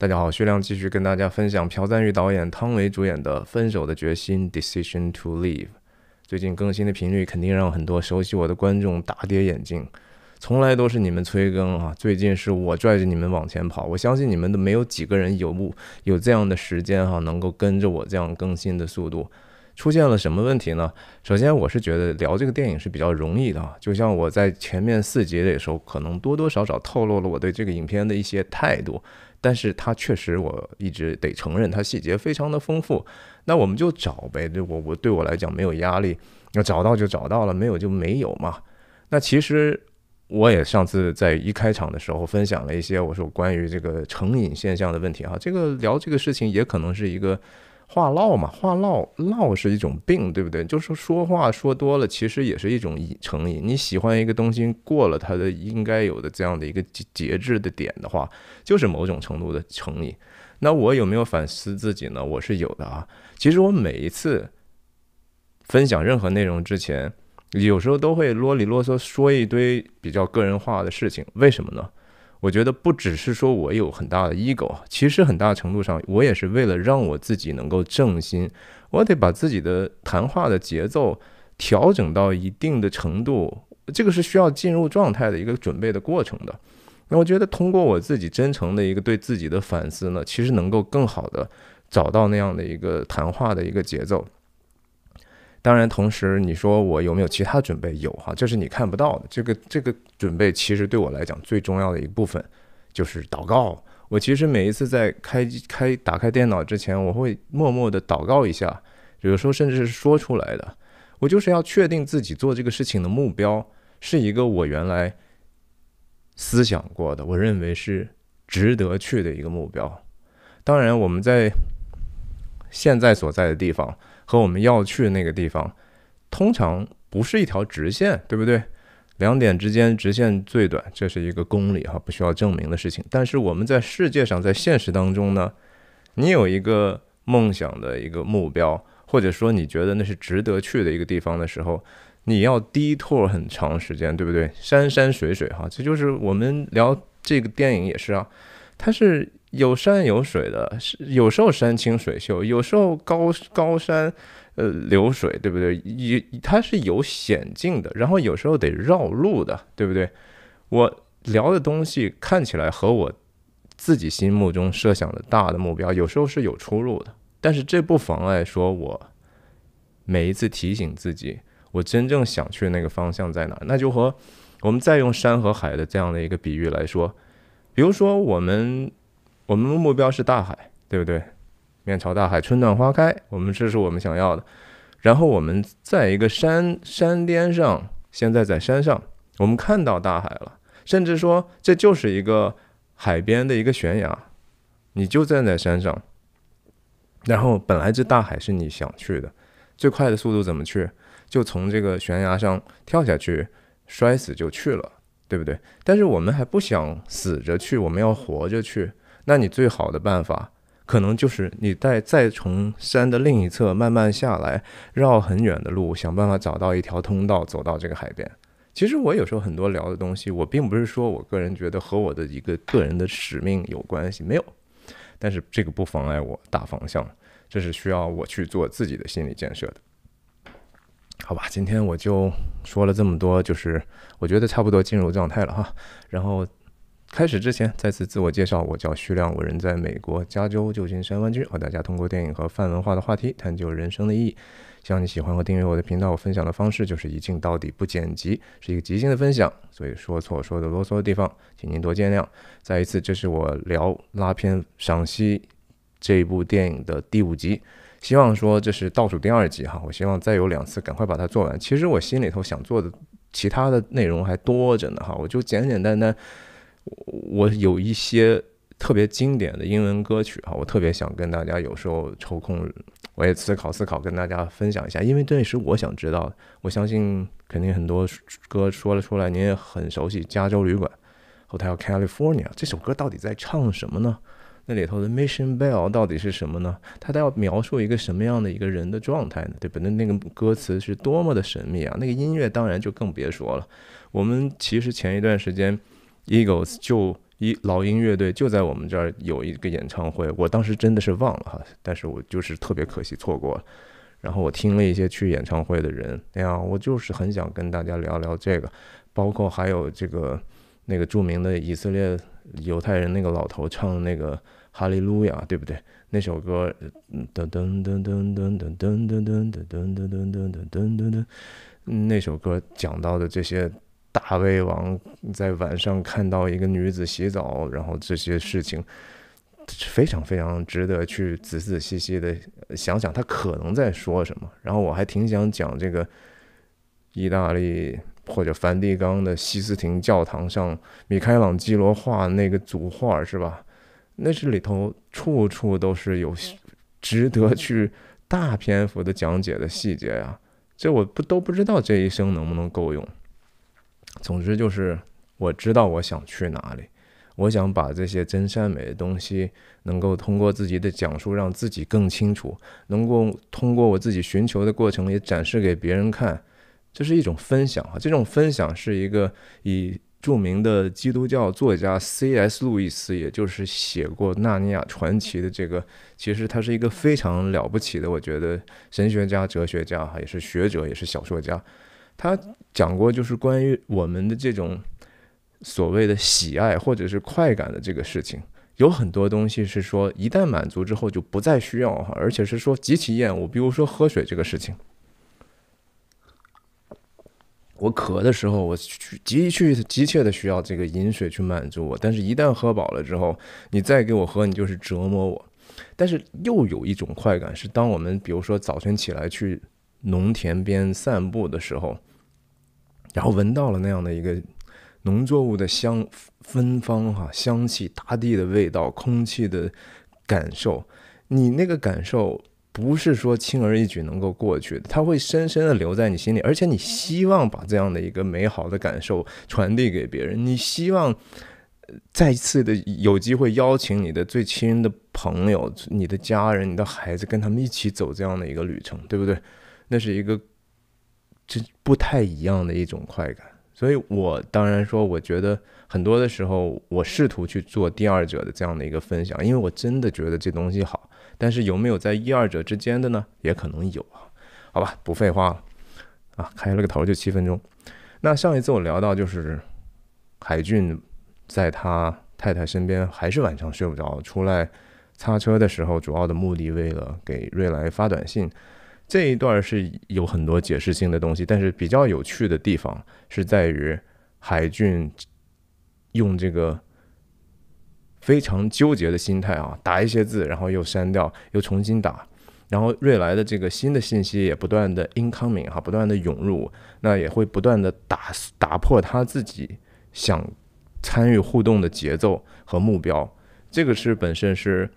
大家好，薛亮继续跟大家分享朴赞郁导演、汤唯主演的《分手的决心》（Decision to Leave）。最近更新的频率肯定让很多熟悉我的观众大跌眼镜。从来都是你们催更啊，最近是我拽着你们往前跑。我相信你们都没有几个人有不有这样的时间哈，能够跟着我这样更新的速度。出现了什么问题呢？首先，我是觉得聊这个电影是比较容易的啊，就像我在前面四集的时候，可能多多少少透露了我对这个影片的一些态度。但是它确实，我一直得承认，它细节非常的丰富。那我们就找呗，对我我对我来讲没有压力。要找到就找到了，没有就没有嘛。那其实我也上次在一开场的时候分享了一些，我说关于这个成瘾现象的问题哈。这个聊这个事情也可能是一个。话唠嘛，话唠唠是一种病，对不对？就是说话说多了，其实也是一种成瘾。你喜欢一个东西过了它的应该有的这样的一个节节制的点的话，就是某种程度的成瘾。那我有没有反思自己呢？我是有的啊。其实我每一次分享任何内容之前，有时候都会啰里啰嗦说一堆比较个人化的事情，为什么呢？我觉得不只是说我有很大的 ego，其实很大程度上，我也是为了让我自己能够正心，我得把自己的谈话的节奏调整到一定的程度，这个是需要进入状态的一个准备的过程的。那我觉得通过我自己真诚的一个对自己的反思呢，其实能够更好的找到那样的一个谈话的一个节奏。当然，同时你说我有没有其他准备？有哈，这是你看不到的。这个这个准备，其实对我来讲最重要的一部分，就是祷告。我其实每一次在开开打开电脑之前，我会默默的祷告一下，有时候甚至是说出来的。我就是要确定自己做这个事情的目标，是一个我原来思想过的，我认为是值得去的一个目标。当然，我们在现在所在的地方。和我们要去的那个地方，通常不是一条直线，对不对？两点之间直线最短，这是一个公理哈，不需要证明的事情。但是我们在世界上，在现实当中呢，你有一个梦想的一个目标，或者说你觉得那是值得去的一个地方的时候，你要低 e 很长时间，对不对？山山水水哈，这就是我们聊这个电影也是啊，它是。有山有水的是，有时候山清水秀，有时候高高山，呃，流水，对不对？也它是有险境的，然后有时候得绕路的，对不对？我聊的东西看起来和我自己心目中设想的大的目标有时候是有出入的，但是这不妨碍说我每一次提醒自己，我真正想去的那个方向在哪？那就和我们再用山和海的这样的一个比喻来说，比如说我们。我们的目标是大海，对不对？面朝大海，春暖花开，我们这是我们想要的。然后我们在一个山山巅上，现在在山上，我们看到大海了。甚至说，这就是一个海边的一个悬崖，你就站在山上。然后本来这大海是你想去的，最快的速度怎么去？就从这个悬崖上跳下去，摔死就去了，对不对？但是我们还不想死着去，我们要活着去。那你最好的办法，可能就是你再再从山的另一侧慢慢下来，绕很远的路，想办法找到一条通道走到这个海边。其实我有时候很多聊的东西，我并不是说我个人觉得和我的一个个人的使命有关系，没有。但是这个不妨碍我大方向，这是需要我去做自己的心理建设的。好吧，今天我就说了这么多，就是我觉得差不多进入状态了哈，然后。开始之前，再次自我介绍，我叫徐亮，我人在美国加州旧金山湾区，和大家通过电影和泛文化的话题探究人生的意义。希望你喜欢和订阅我的频道。我分享的方式就是一镜到底不剪辑，是一个即兴的分享，所以说错说的啰嗦的地方，请您多见谅。再一次，这是我聊拉片赏析这一部电影的第五集，希望说这是倒数第二集哈，我希望再有两次，赶快把它做完。其实我心里头想做的其他的内容还多着呢哈，我就简简单单。我有一些特别经典的英文歌曲啊，我特别想跟大家，有时候抽空我也思考思考，跟大家分享一下，因为这也是我想知道的。我相信肯定很多歌说了出来，您也很熟悉《加州旅馆》（Hotel California） 这首歌到底在唱什么呢？那里头的 Mission Bell 到底是什么呢？它要描述一个什么样的一个人的状态呢？对，吧？那那个歌词是多么的神秘啊，那个音乐当然就更别说了。我们其实前一段时间。Eagles 就一老鹰乐队就在我们这儿有一个演唱会，我当时真的是忘了哈，但是我就是特别可惜错过了。然后我听了一些去演唱会的人，哎呀，我就是很想跟大家聊聊这个，包括还有这个那个著名的以色列犹太人那个老头唱的那个哈利路亚，对不对？那首歌噔噔噔噔噔噔噔噔噔噔噔噔噔噔噔噔，那首歌讲到的这些。大胃王在晚上看到一个女子洗澡，然后这些事情非常非常值得去仔仔细细的想想他可能在说什么。然后我还挺想讲这个意大利或者梵蒂冈的西斯廷教堂上米开朗基罗画那个组画是吧？那这里头处处都是有值得去大篇幅的讲解的细节呀。这我不都不知道这一生能不能够用。总之就是，我知道我想去哪里。我想把这些真善美的东西，能够通过自己的讲述，让自己更清楚；能够通过我自己寻求的过程，也展示给别人看。这是一种分享啊！这种分享是一个以著名的基督教作家 C.S. 路易斯，也就是写过《纳尼亚传奇》的这个，其实他是一个非常了不起的，我觉得神学家、哲学家，哈，也是学者，也是小说家。他讲过，就是关于我们的这种所谓的喜爱或者是快感的这个事情，有很多东西是说，一旦满足之后就不再需要，而且是说极其厌恶。比如说喝水这个事情，我渴的时候，我去急去急切的需要这个饮水去满足我，但是一旦喝饱了之后，你再给我喝，你就是折磨我。但是又有一种快感，是当我们比如说早晨起来去农田边散步的时候。然后闻到了那样的一个农作物的香芬芳，哈，香气、大地的味道、空气的感受，你那个感受不是说轻而易举能够过去的，它会深深的留在你心里，而且你希望把这样的一个美好的感受传递给别人，你希望再次的有机会邀请你的最亲的朋友、你的家人、你的孩子跟他们一起走这样的一个旅程，对不对？那是一个。这不太一样的一种快感，所以我当然说，我觉得很多的时候，我试图去做第二者的这样的一个分享，因为我真的觉得这东西好。但是有没有在一二者之间的呢？也可能有啊。好吧，不废话了啊，开了个头就七分钟。那上一次我聊到就是海俊在他太太身边还是晚上睡不着，出来擦车的时候，主要的目的为了给瑞来发短信。这一段是有很多解释性的东西，但是比较有趣的地方是在于，海俊用这个非常纠结的心态啊，打一些字，然后又删掉，又重新打，然后瑞来的这个新的信息也不断的 incoming 哈，不断的涌入，那也会不断的打打破他自己想参与互动的节奏和目标，这个是本身是。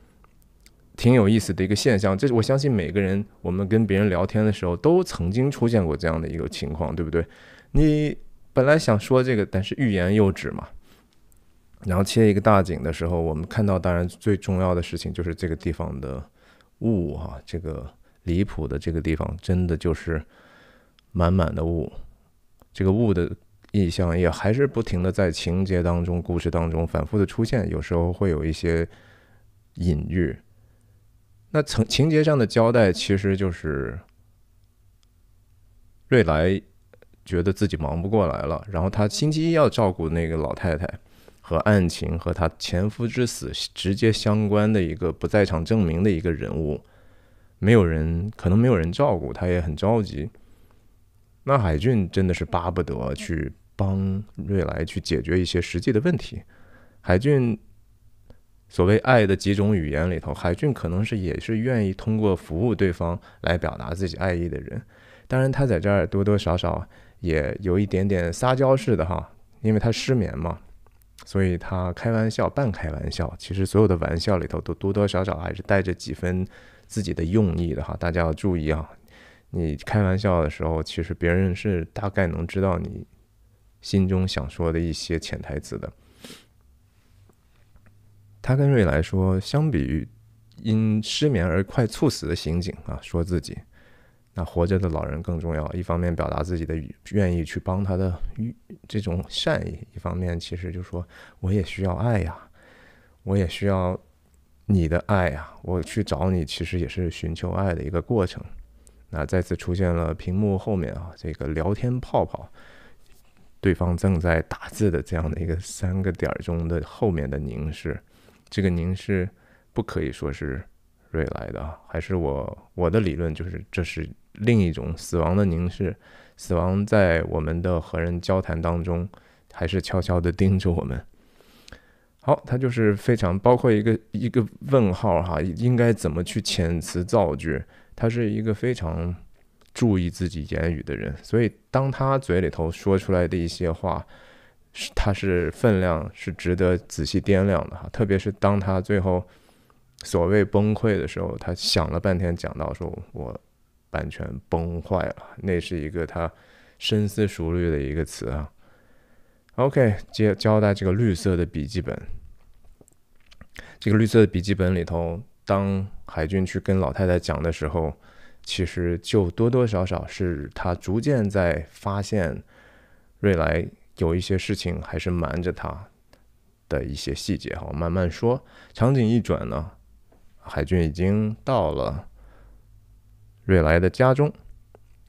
挺有意思的一个现象，这是我相信每个人，我们跟别人聊天的时候，都曾经出现过这样的一个情况，对不对？你本来想说这个，但是欲言又止嘛。然后切一个大景的时候，我们看到，当然最重要的事情就是这个地方的雾啊，这个离谱的这个地方，真的就是满满的雾。这个雾的意象也还是不停的在情节当中、故事当中反复的出现，有时候会有一些隐喻。那情情节上的交代，其实就是瑞来觉得自己忙不过来了，然后他星期一要照顾那个老太太和案情和他前夫之死直接相关的一个不在场证明的一个人物，没有人可能没有人照顾他也很着急。那海俊真的是巴不得去帮瑞来去解决一些实际的问题，海俊。所谓爱的几种语言里头，海俊可能是也是愿意通过服务对方来表达自己爱意的人。当然，他在这儿多多少少也有一点点撒娇似的哈，因为他失眠嘛，所以他开玩笑，半开玩笑。其实所有的玩笑里头都多多少少还是带着几分自己的用意的哈。大家要注意啊，你开玩笑的时候，其实别人是大概能知道你心中想说的一些潜台词的。他跟瑞来说，相比于因失眠而快猝死的刑警啊，说自己那活着的老人更重要。一方面表达自己的愿意去帮他的这种善意，一方面其实就说我也需要爱呀，我也需要你的爱呀。我去找你，其实也是寻求爱的一个过程。那再次出现了屏幕后面啊，这个聊天泡泡，对方正在打字的这样的一个三个点中的后面的凝视。这个凝视不可以说是瑞来的还是我我的理论就是这是另一种死亡的凝视，死亡在我们的和人交谈当中，还是悄悄地盯着我们。好，他就是非常包括一个一个问号哈，应该怎么去遣词造句？他是一个非常注意自己言语的人，所以当他嘴里头说出来的一些话。是，他是分量是值得仔细掂量的哈，特别是当他最后所谓崩溃的时候，他想了半天，讲到说“我版权崩坏了”，那是一个他深思熟虑的一个词啊。OK，接交代这个绿色的笔记本，这个绿色的笔记本里头，当海军去跟老太太讲的时候，其实就多多少少是他逐渐在发现瑞来。有一些事情还是瞒着他的一些细节哈，我慢慢说。场景一转呢，海军已经到了瑞莱的家中，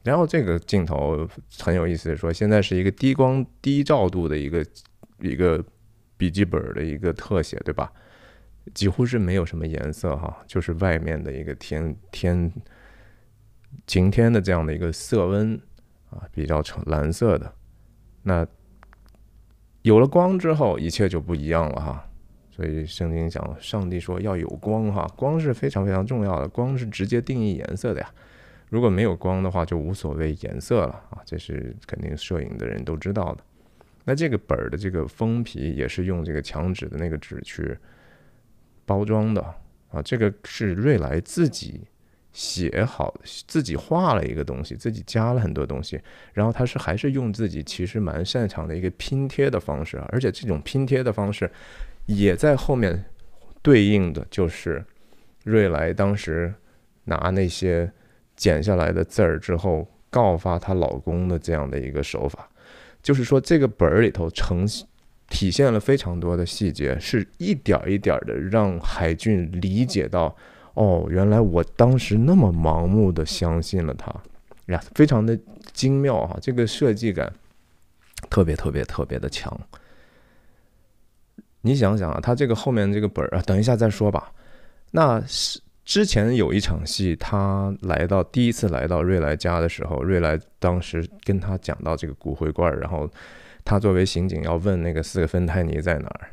然后这个镜头很有意思，说现在是一个低光低照度的一个一个笔记本的一个特写，对吧？几乎是没有什么颜色哈，就是外面的一个天天晴天的这样的一个色温啊，比较橙蓝色的那。有了光之后，一切就不一样了哈。所以圣经讲，上帝说要有光哈。光是非常非常重要的，光是直接定义颜色的呀。如果没有光的话，就无所谓颜色了啊。这是肯定摄影的人都知道的。那这个本儿的这个封皮也是用这个墙纸的那个纸去包装的啊。这个是瑞莱自己。写好，自己画了一个东西，自己加了很多东西，然后他是还是用自己其实蛮擅长的一个拼贴的方式，而且这种拼贴的方式，也在后面对应的就是瑞来当时拿那些剪下来的字儿之后告发她老公的这样的一个手法，就是说这个本儿里头呈体现了非常多的细节，是一点一点的让海俊理解到。哦，原来我当时那么盲目的相信了他，呀，非常的精妙哈，这个设计感特别特别特别的强。你想想啊，他这个后面这个本儿啊，等一下再说吧。那是之前有一场戏，他来到第一次来到瑞莱家的时候，瑞莱当时跟他讲到这个骨灰罐，然后他作为刑警要问那个四个芬太尼在哪儿。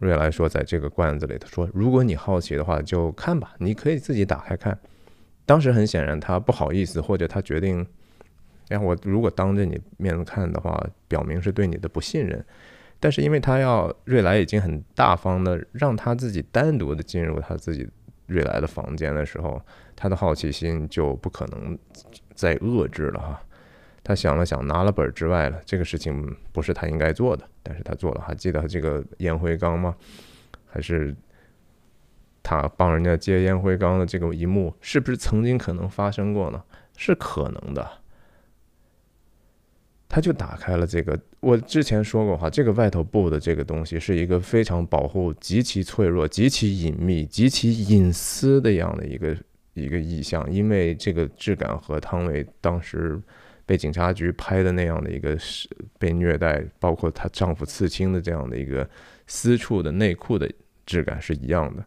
瑞来说，在这个罐子里，他说，如果你好奇的话，就看吧，你可以自己打开看。当时很显然，他不好意思，或者他决定，哎，我如果当着你面看的话，表明是对你的不信任。但是，因为他要瑞来已经很大方的让他自己单独的进入他自己瑞来的房间的时候，他的好奇心就不可能再遏制了哈。他想了想，拿了本之外了，这个事情不是他应该做的，但是他做了。还记得这个烟灰缸吗？还是他帮人家接烟灰缸的这个一幕，是不是曾经可能发生过呢？是可能的。他就打开了这个，我之前说过哈，这个外头布的这个东西是一个非常保护、极其脆弱、极其隐秘、极其隐私的样的一个一个意象，因为这个质感和汤唯当时。被警察局拍的那样的一个是被虐待，包括她丈夫刺青的这样的一个私处的内裤的质感是一样的。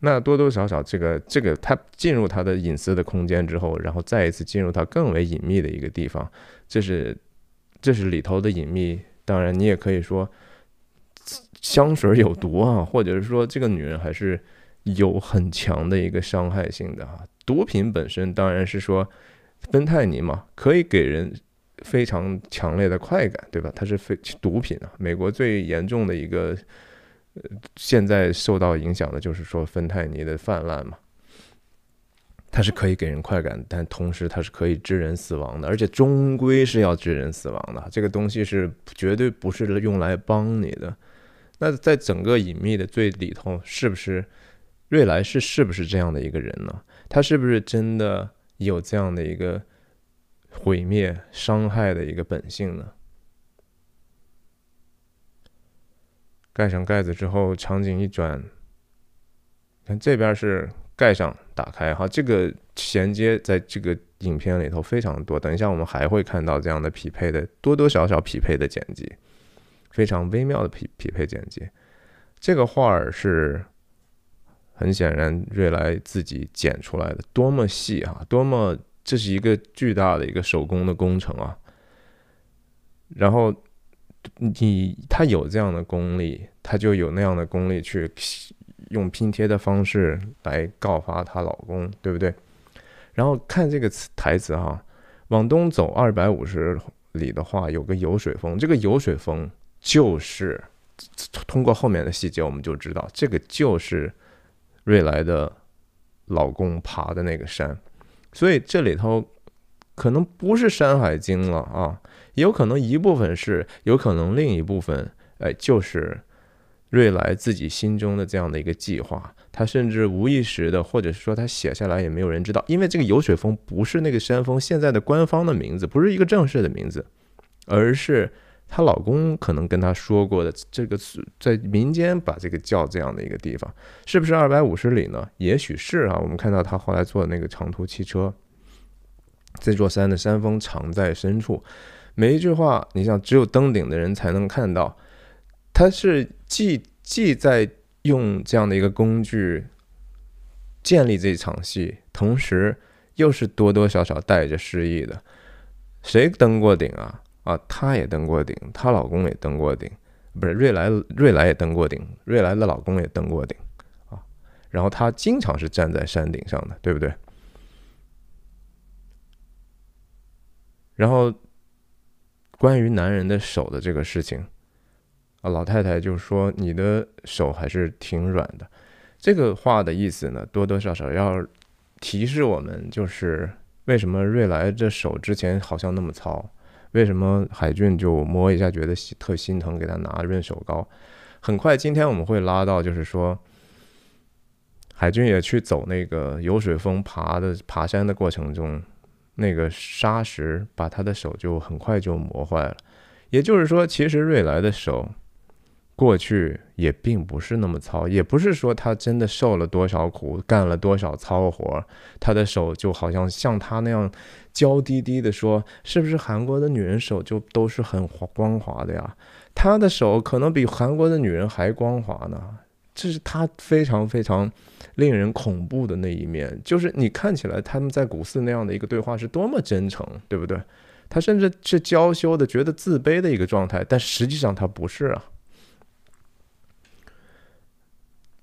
那多多少少，这个这个她进入她的隐私的空间之后，然后再一次进入她更为隐秘的一个地方，这是这是里头的隐秘。当然，你也可以说香水有毒啊，或者是说这个女人还是有很强的一个伤害性的啊。毒品本身当然是说。芬太尼嘛，可以给人非常强烈的快感，对吧？它是非毒品啊。美国最严重的一个现在受到影响的就是说芬太尼的泛滥嘛。它是可以给人快感，但同时它是可以致人死亡的，而且终归是要致人死亡的。这个东西是绝对不是用来帮你的。那在整个隐秘的最里头，是不是瑞莱士是不是这样的一个人呢？他是不是真的？有这样的一个毁灭、伤害的一个本性呢？盖上盖子之后，场景一转，看这边是盖上打开哈。这个衔接在这个影片里头非常多，等一下我们还会看到这样的匹配的多多少少匹配的剪辑，非常微妙的匹匹配剪辑。这个画儿是。很显然，瑞来自己剪出来的，多么细啊！多么，这是一个巨大的一个手工的工程啊。然后你他有这样的功力，他就有那样的功力去用拼贴的方式来告发她老公，对不对？然后看这个词台词哈，往东走二百五十里的话，有个油水峰，这个油水峰就是通过后面的细节，我们就知道这个就是。瑞来的老公爬的那个山，所以这里头可能不是《山海经》了啊，也有可能一部分是，有可能另一部分，哎，就是瑞来自己心中的这样的一个计划，他甚至无意识的，或者是说他写下来也没有人知道，因为这个游水峰不是那个山峰，现在的官方的名字不是一个正式的名字，而是。她老公可能跟她说过的这个，在民间把这个叫这样的一个地方，是不是二百五十里呢？也许是啊。我们看到她后来坐的那个长途汽车，这座山的山峰藏在深处，每一句话，你像只有登顶的人才能看到。他是既既在用这样的一个工具建立这场戏，同时又是多多少少带着诗意的。谁登过顶啊？啊，她也登过顶，她老公也登过顶，不是？瑞来，瑞来也登过顶，瑞来的老公也登过顶啊。然后她经常是站在山顶上的，对不对？然后关于男人的手的这个事情啊，老太太就说：“你的手还是挺软的。”这个话的意思呢，多多少少要提示我们，就是为什么瑞来这手之前好像那么糙？为什么海俊就摸一下觉得特心疼，给他拿润手膏？很快，今天我们会拉到，就是说，海俊也去走那个油水风爬的爬山的过程中，那个沙石把他的手就很快就磨坏了。也就是说，其实瑞来的手。过去也并不是那么糙，也不是说他真的受了多少苦，干了多少糙活，他的手就好像像他那样娇滴滴的说：“是不是韩国的女人手就都是很光滑的呀？”他的手可能比韩国的女人还光滑呢。这是他非常非常令人恐怖的那一面，就是你看起来他们在古寺那样的一个对话是多么真诚，对不对？他甚至是娇羞的、觉得自卑的一个状态，但实际上他不是啊。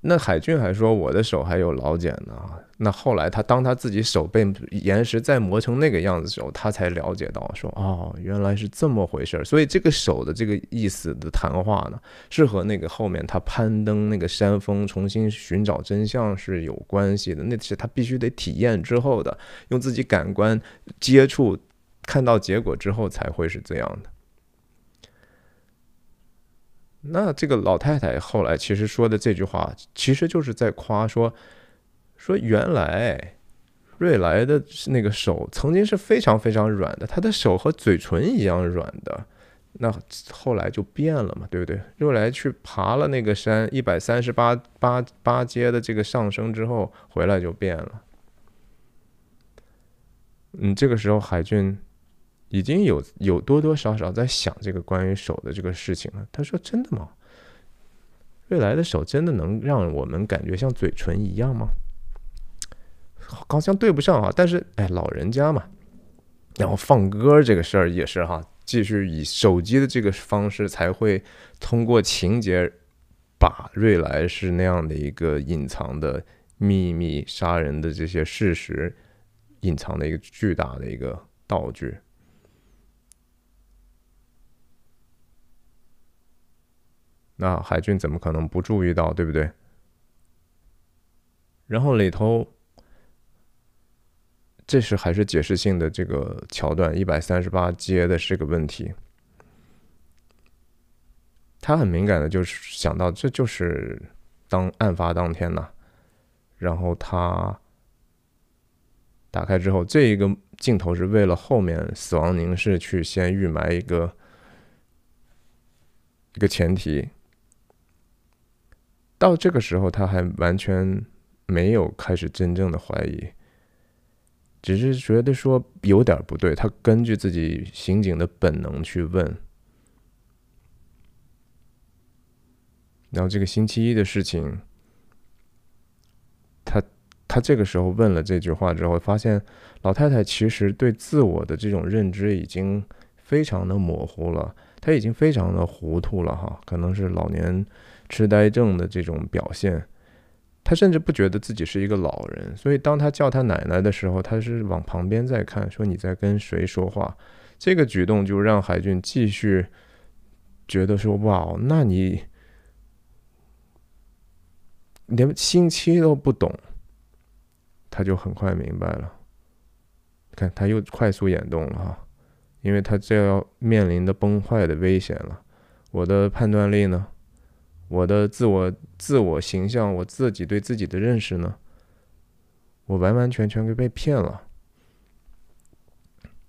那海俊还说我的手还有老茧呢。那后来他当他自己手被岩石再磨成那个样子的时候，他才了解到说哦，原来是这么回事儿。所以这个手的这个意思的谈话呢，是和那个后面他攀登那个山峰，重新寻找真相是有关系的。那是他必须得体验之后的，用自己感官接触，看到结果之后才会是这样的。那这个老太太后来其实说的这句话，其实就是在夸说，说原来瑞来的那个手曾经是非常非常软的，他的手和嘴唇一样软的，那后来就变了嘛，对不对？瑞来去爬了那个山一百三十八八八阶的这个上升之后回来就变了。嗯，这个时候海俊。已经有有多多少少在想这个关于手的这个事情了。他说：“真的吗？瑞来的手真的能让我们感觉像嘴唇一样吗？”好像对不上啊。但是，哎，老人家嘛，然后放歌这个事儿也是哈，继续以手机的这个方式，才会通过情节把瑞来是那样的一个隐藏的秘密杀人的这些事实隐藏的一个巨大的一个道具。那海俊怎么可能不注意到，对不对？然后里头，这是还是解释性的这个桥段，一百三十八接的是个问题。他很敏感的，就是想到这就是当案发当天呢，然后他打开之后，这一个镜头是为了后面死亡凝视去先预埋一个一个前提。到这个时候，他还完全没有开始真正的怀疑，只是觉得说有点不对。他根据自己刑警的本能去问，然后这个星期一的事情，他他这个时候问了这句话之后，发现老太太其实对自我的这种认知已经非常的模糊了，他已经非常的糊涂了哈，可能是老年。痴呆症的这种表现，他甚至不觉得自己是一个老人。所以，当他叫他奶奶的时候，他是往旁边在看，说你在跟谁说话？这个举动就让海俊继续觉得说：“哇，那你连星期都不懂。”他就很快明白了。看，他又快速眼动了哈，因为他就要面临的崩坏的危险了。我的判断力呢？我的自我自我形象，我自己对自己的认识呢？我完完全全给被骗了。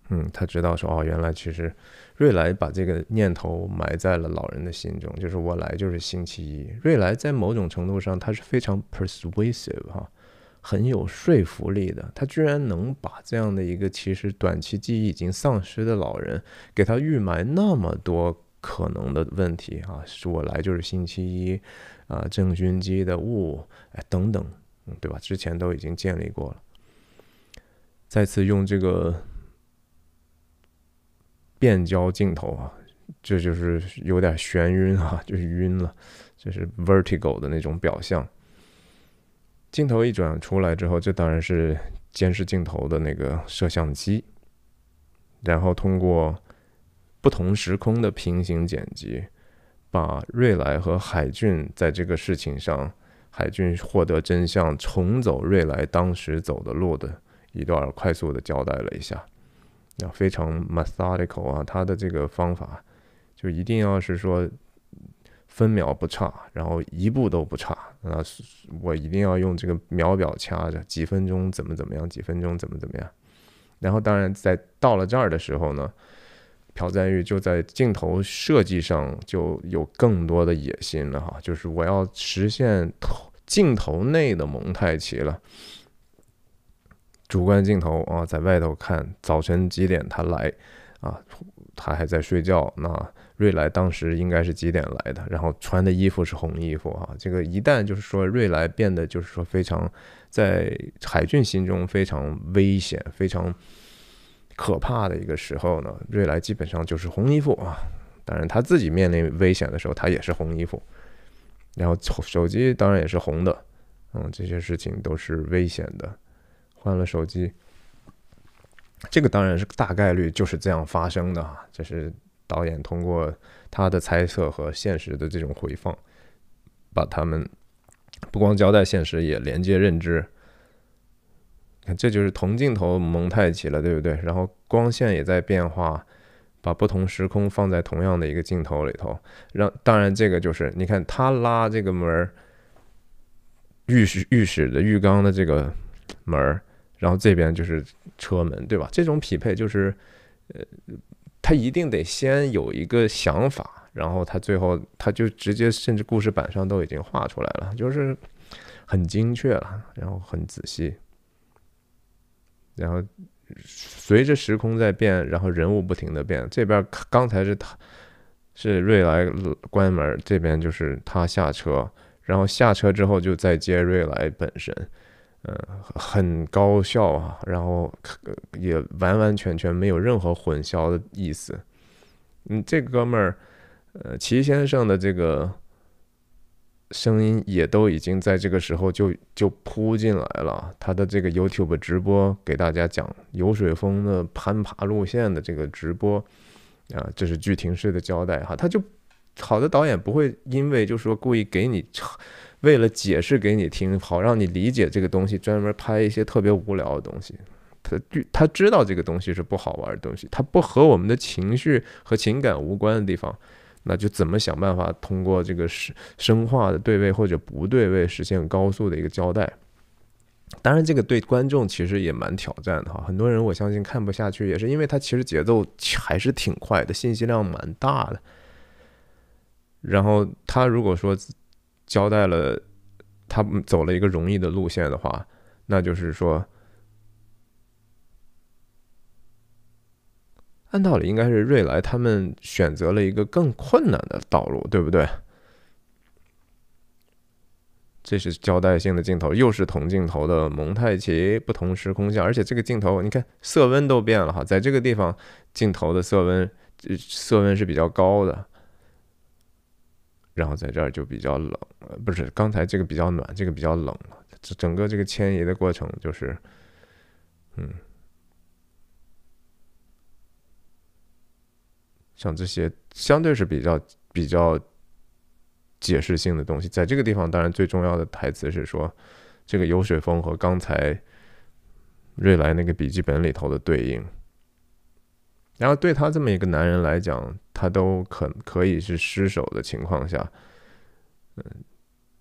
嗯，他知道说哦，原来其实瑞来把这个念头埋在了老人的心中，就是我来就是星期一。瑞来在某种程度上，他是非常 persuasive 哈，很有说服力的。他居然能把这样的一个其实短期记忆已经丧失的老人，给他预埋那么多。可能的问题啊，是我来就是星期一，啊，郑军基的雾，哎，等等，对吧？之前都已经建立过了。再次用这个变焦镜头啊，这就是有点眩晕啊，就是晕了，就是 v e r t i g o 的那种表象。镜头一转出来之后，这当然是监视镜头的那个摄像机，然后通过。不同时空的平行剪辑，把瑞来和海俊在这个事情上，海俊获得真相，重走瑞来当时走的路的一段，快速的交代了一下。那非常 methodical 啊，他的这个方法就一定要是说分秒不差，然后一步都不差啊，我一定要用这个秒表掐着，几分钟怎么怎么样，几分钟怎么怎么样。然后当然在到了这儿的时候呢。朴赞玉就在镜头设计上就有更多的野心了哈，就是我要实现头镜头内的蒙太奇了，主观镜头啊，在外头看早晨几点他来，啊，他还在睡觉，那瑞来当时应该是几点来的？然后穿的衣服是红衣服啊，这个一旦就是说瑞来变得就是说非常在海俊心中非常危险，非常。可怕的一个时候呢，瑞来基本上就是红衣服啊。当然，他自己面临危险的时候，他也是红衣服。然后手机当然也是红的，嗯，这些事情都是危险的。换了手机，这个当然是大概率就是这样发生的啊。这是导演通过他的猜测和现实的这种回放，把他们不光交代现实，也连接认知。看，这就是同镜头蒙太奇了，对不对？然后光线也在变化，把不同时空放在同样的一个镜头里头，让当然这个就是你看他拉这个门儿，浴室浴室的浴缸的这个门儿，然后这边就是车门，对吧？这种匹配就是，呃，他一定得先有一个想法，然后他最后他就直接甚至故事板上都已经画出来了，就是很精确了，然后很仔细。然后随着时空在变，然后人物不停的变。这边刚才是他，是瑞来关门，这边就是他下车。然后下车之后就再接瑞来本身，嗯，很高效啊。然后也完完全全没有任何混淆的意思。嗯，这哥们儿，呃，齐先生的这个。声音也都已经在这个时候就就扑进来了。他的这个 YouTube 直播给大家讲游水峰的攀爬路线的这个直播啊，这是剧情式的交代哈。他就好的导演不会因为就说故意给你为了解释给你听，好让你理解这个东西，专门拍一些特别无聊的东西。他剧他知道这个东西是不好玩的东西，他不和我们的情绪和情感无关的地方。那就怎么想办法通过这个是生化的对位或者不对位实现高速的一个交代？当然，这个对观众其实也蛮挑战的哈。很多人我相信看不下去，也是因为他其实节奏还是挺快的，信息量蛮大的。然后他如果说交代了，他走了一个容易的路线的话，那就是说。按道理应该是瑞莱他们选择了一个更困难的道路，对不对？这是交代性的镜头，又是同镜头的蒙太奇，不同时空下，而且这个镜头，你看色温都变了哈，在这个地方镜头的色温色温是比较高的，然后在这儿就比较冷，不是刚才这个比较暖，这个比较冷了，整整个这个迁移的过程就是，嗯。像这些相对是比较比较解释性的东西，在这个地方当然最重要的台词是说这个油水风和刚才瑞来那个笔记本里头的对应。然后对他这么一个男人来讲，他都可可以是失手的情况下，嗯，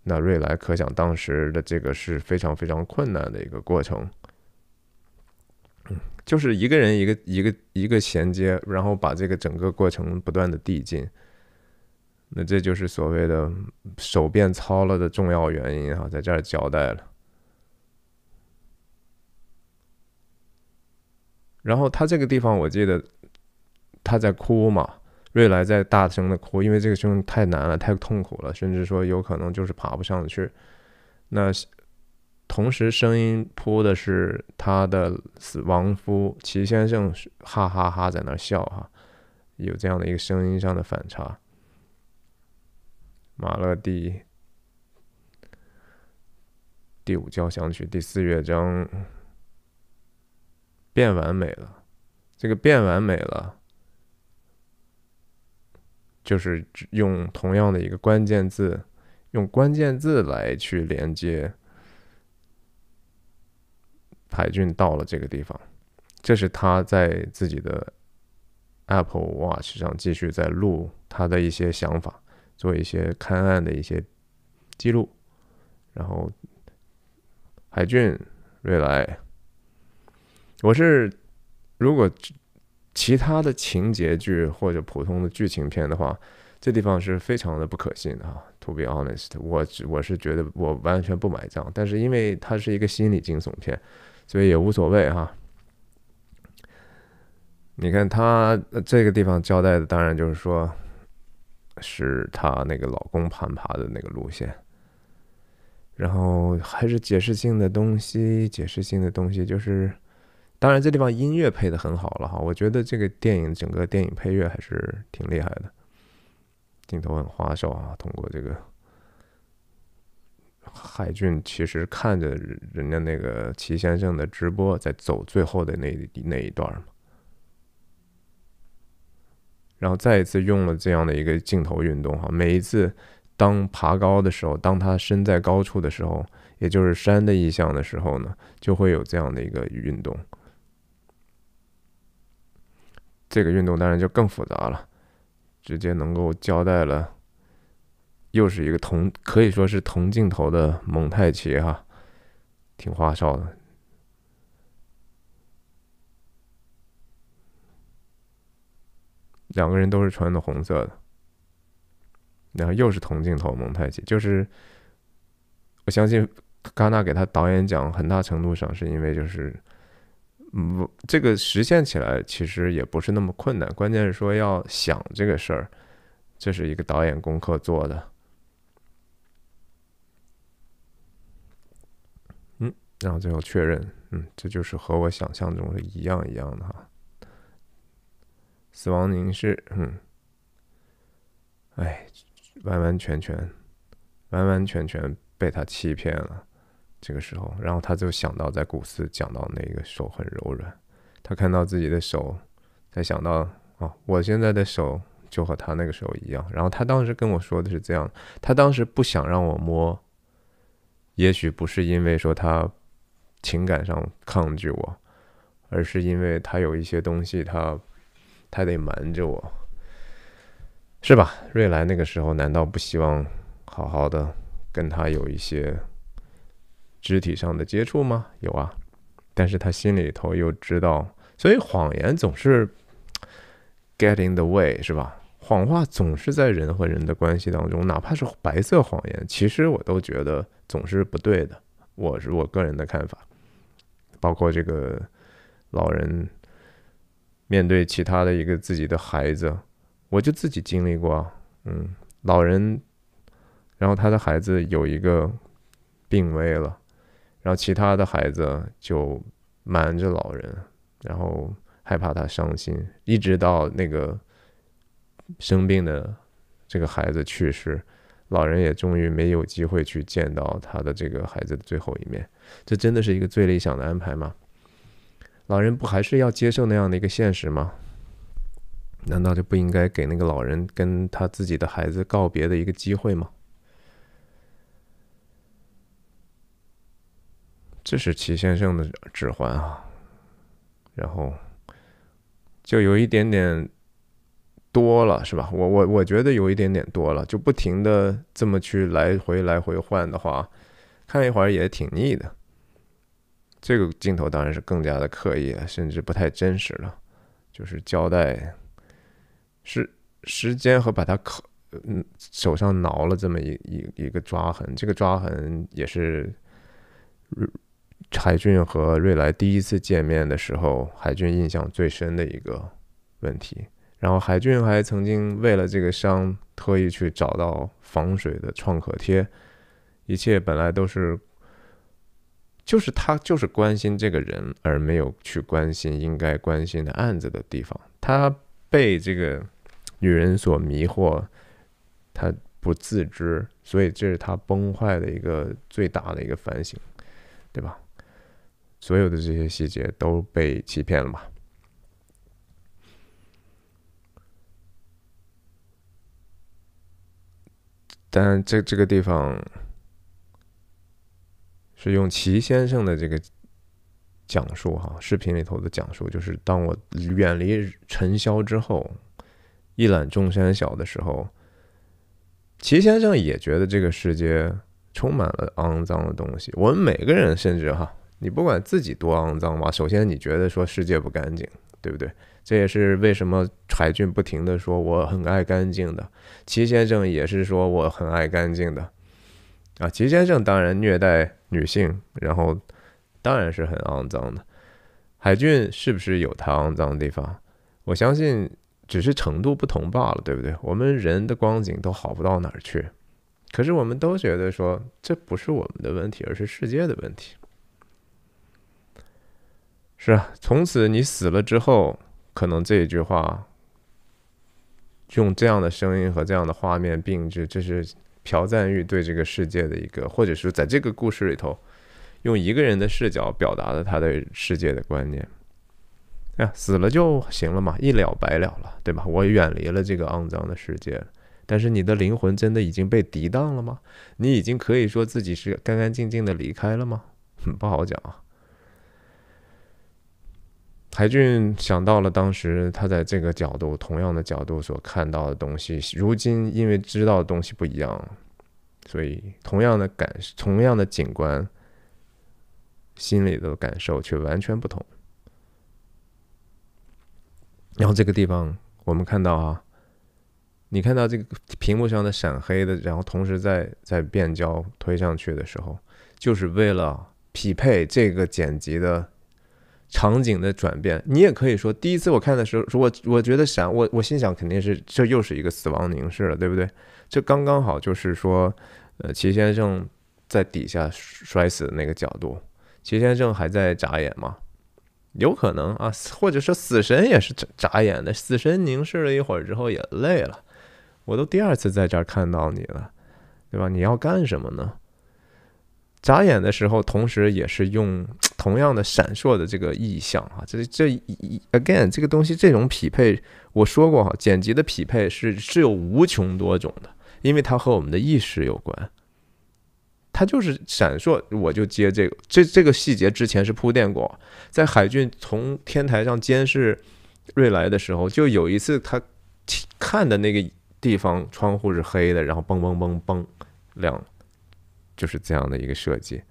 那瑞来可想当时的这个是非常非常困难的一个过程。嗯，就是一个人一个一个一个衔接，然后把这个整个过程不断的递进，那这就是所谓的手变糙了的重要原因哈，在这儿交代了。然后他这个地方我记得他在哭嘛，瑞来在大声的哭，因为这个胸太难了，太痛苦了，甚至说有可能就是爬不上去，那。同时，声音铺的是他的亡夫齐先生，哈哈哈，在那笑哈，有这样的一个声音上的反差。马勒第第五交响曲第四乐章变完美了，这个变完美了，就是用同样的一个关键字，用关键字来去连接。海俊到了这个地方，这是他在自己的 Apple Watch 上继续在录他的一些想法，做一些看案的一些记录。然后海俊、瑞来，我是如果其他的情节剧或者普通的剧情片的话，这地方是非常的不可信的。哈，To be honest，我我是觉得我完全不买账。但是因为它是一个心理惊悚片。所以也无所谓哈。你看他这个地方交代的，当然就是说，是他那个老公攀爬的那个路线。然后还是解释性的东西，解释性的东西就是，当然这地方音乐配的很好了哈。我觉得这个电影整个电影配乐还是挺厉害的，镜头很花哨啊，通过这个。海俊其实看着人家那个齐先生的直播，在走最后的那那一段嘛，然后再一次用了这样的一个镜头运动哈。每一次当爬高的时候，当他身在高处的时候，也就是山的意象的时候呢，就会有这样的一个运动。这个运动当然就更复杂了，直接能够交代了。又是一个同可以说是同镜头的蒙太奇哈，挺花哨的。两个人都是穿的红色的，然后又是同镜头蒙太奇，就是我相信戛纳给他导演奖，很大程度上是因为就是，不这个实现起来其实也不是那么困难，关键是说要想这个事儿，这是一个导演功课做的。然后最后确认，嗯，这就是和我想象中是一样一样的哈。死亡凝视，嗯，哎，完完全全，完完全全被他欺骗了。这个时候，然后他就想到在古斯讲到那个手很柔软，他看到自己的手，才想到啊，我现在的手就和他那个时候一样。然后他当时跟我说的是这样，他当时不想让我摸，也许不是因为说他。情感上抗拒我，而是因为他有一些东西，他他得瞒着我，是吧？瑞来那个时候难道不希望好好的跟他有一些肢体上的接触吗？有啊，但是他心里头又知道，所以谎言总是 get in the way，是吧？谎话总是在人和人的关系当中，哪怕是白色谎言，其实我都觉得总是不对的。我是我个人的看法。包括这个老人面对其他的一个自己的孩子，我就自己经历过，嗯，老人，然后他的孩子有一个病危了，然后其他的孩子就瞒着老人，然后害怕他伤心，一直到那个生病的这个孩子去世。老人也终于没有机会去见到他的这个孩子的最后一面，这真的是一个最理想的安排吗？老人不还是要接受那样的一个现实吗？难道就不应该给那个老人跟他自己的孩子告别的一个机会吗？这是齐先生的指环啊，然后就有一点点。多了是吧？我我我觉得有一点点多了，就不停的这么去来回来回换的话，看一会儿也挺腻的。这个镜头当然是更加的刻意了，甚至不太真实了。就是交代是时间和把他靠嗯手上挠了这么一一一个抓痕，这个抓痕也是海俊和瑞来第一次见面的时候，海军印象最深的一个问题。然后海俊还曾经为了这个伤特意去找到防水的创可贴，一切本来都是，就是他就是关心这个人而没有去关心应该关心的案子的地方，他被这个女人所迷惑，他不自知，所以这是他崩坏的一个最大的一个反省，对吧？所有的这些细节都被欺骗了嘛？但这这个地方是用齐先生的这个讲述哈，视频里头的讲述，就是当我远离尘嚣之后，一览众山小的时候，齐先生也觉得这个世界充满了肮脏的东西。我们每个人，甚至哈，你不管自己多肮脏吧，首先你觉得说世界不干净。对不对？这也是为什么海俊不停的说我很爱干净的，齐先生也是说我很爱干净的，啊，齐先生当然虐待女性，然后当然是很肮脏的。海俊是不是有他肮脏的地方？我相信只是程度不同罢了，对不对？我们人的光景都好不到哪儿去，可是我们都觉得说这不是我们的问题，而是世界的问题。是啊，从此你死了之后，可能这一句话，用这样的声音和这样的画面并置，这是朴赞玉对这个世界的一个，或者是在这个故事里头，用一个人的视角表达了他对世界的观念。哎呀，死了就行了嘛，一了百了了，对吧？我远离了这个肮脏的世界，但是你的灵魂真的已经被涤荡了吗？你已经可以说自己是干干净净的离开了吗？很 不好讲啊。海俊想到了当时他在这个角度、同样的角度所看到的东西，如今因为知道的东西不一样，所以同样的感、同样的景观，心里的感受却完全不同。然后这个地方，我们看到啊，你看到这个屏幕上的闪黑的，然后同时在在变焦推上去的时候，就是为了匹配这个剪辑的。场景的转变，你也可以说，第一次我看的时候，我我觉得闪，我我心想肯定是这又是一个死亡凝视了，对不对？这刚刚好就是说，呃，齐先生在底下摔死的那个角度，齐先生还在眨眼吗？有可能啊，或者说死神也是眨眨眼的，死神凝视了一会儿之后也累了，我都第二次在这儿看到你了，对吧？你要干什么呢？眨眼的时候，同时也是用同样的闪烁的这个意象啊，这这一 again 这个东西这种匹配，我说过哈，剪辑的匹配是是有无穷多种的，因为它和我们的意识有关，它就是闪烁，我就接这个这这个细节之前是铺垫过，在海俊从天台上监视瑞来的时候，就有一次他看的那个地方窗户是黑的，然后嘣嘣嘣嘣亮了。就是这样的一个设计，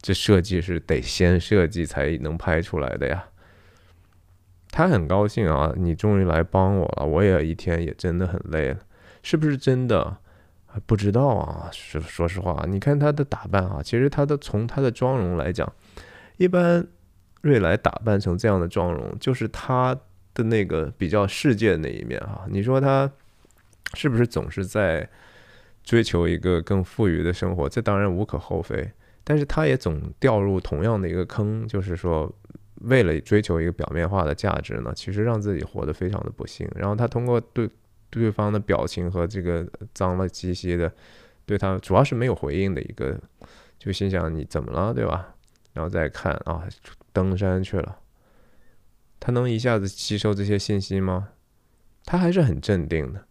这设计是得先设计才能拍出来的呀。他很高兴啊，你终于来帮我了，我也一天也真的很累了，是不是真的？不知道啊，说说实话，你看他的打扮啊，其实他的从他的妆容来讲，一般瑞来打扮成这样的妆容，就是他的那个比较世界的那一面啊。你说他是不是总是在？追求一个更富裕的生活，这当然无可厚非。但是他也总掉入同样的一个坑，就是说，为了追求一个表面化的价值呢，其实让自己活得非常的不幸。然后他通过对对方的表情和这个脏了兮兮的，对他主要是没有回应的一个，就心想你怎么了，对吧？然后再看啊，登山去了，他能一下子吸收这些信息吗？他还是很镇定的。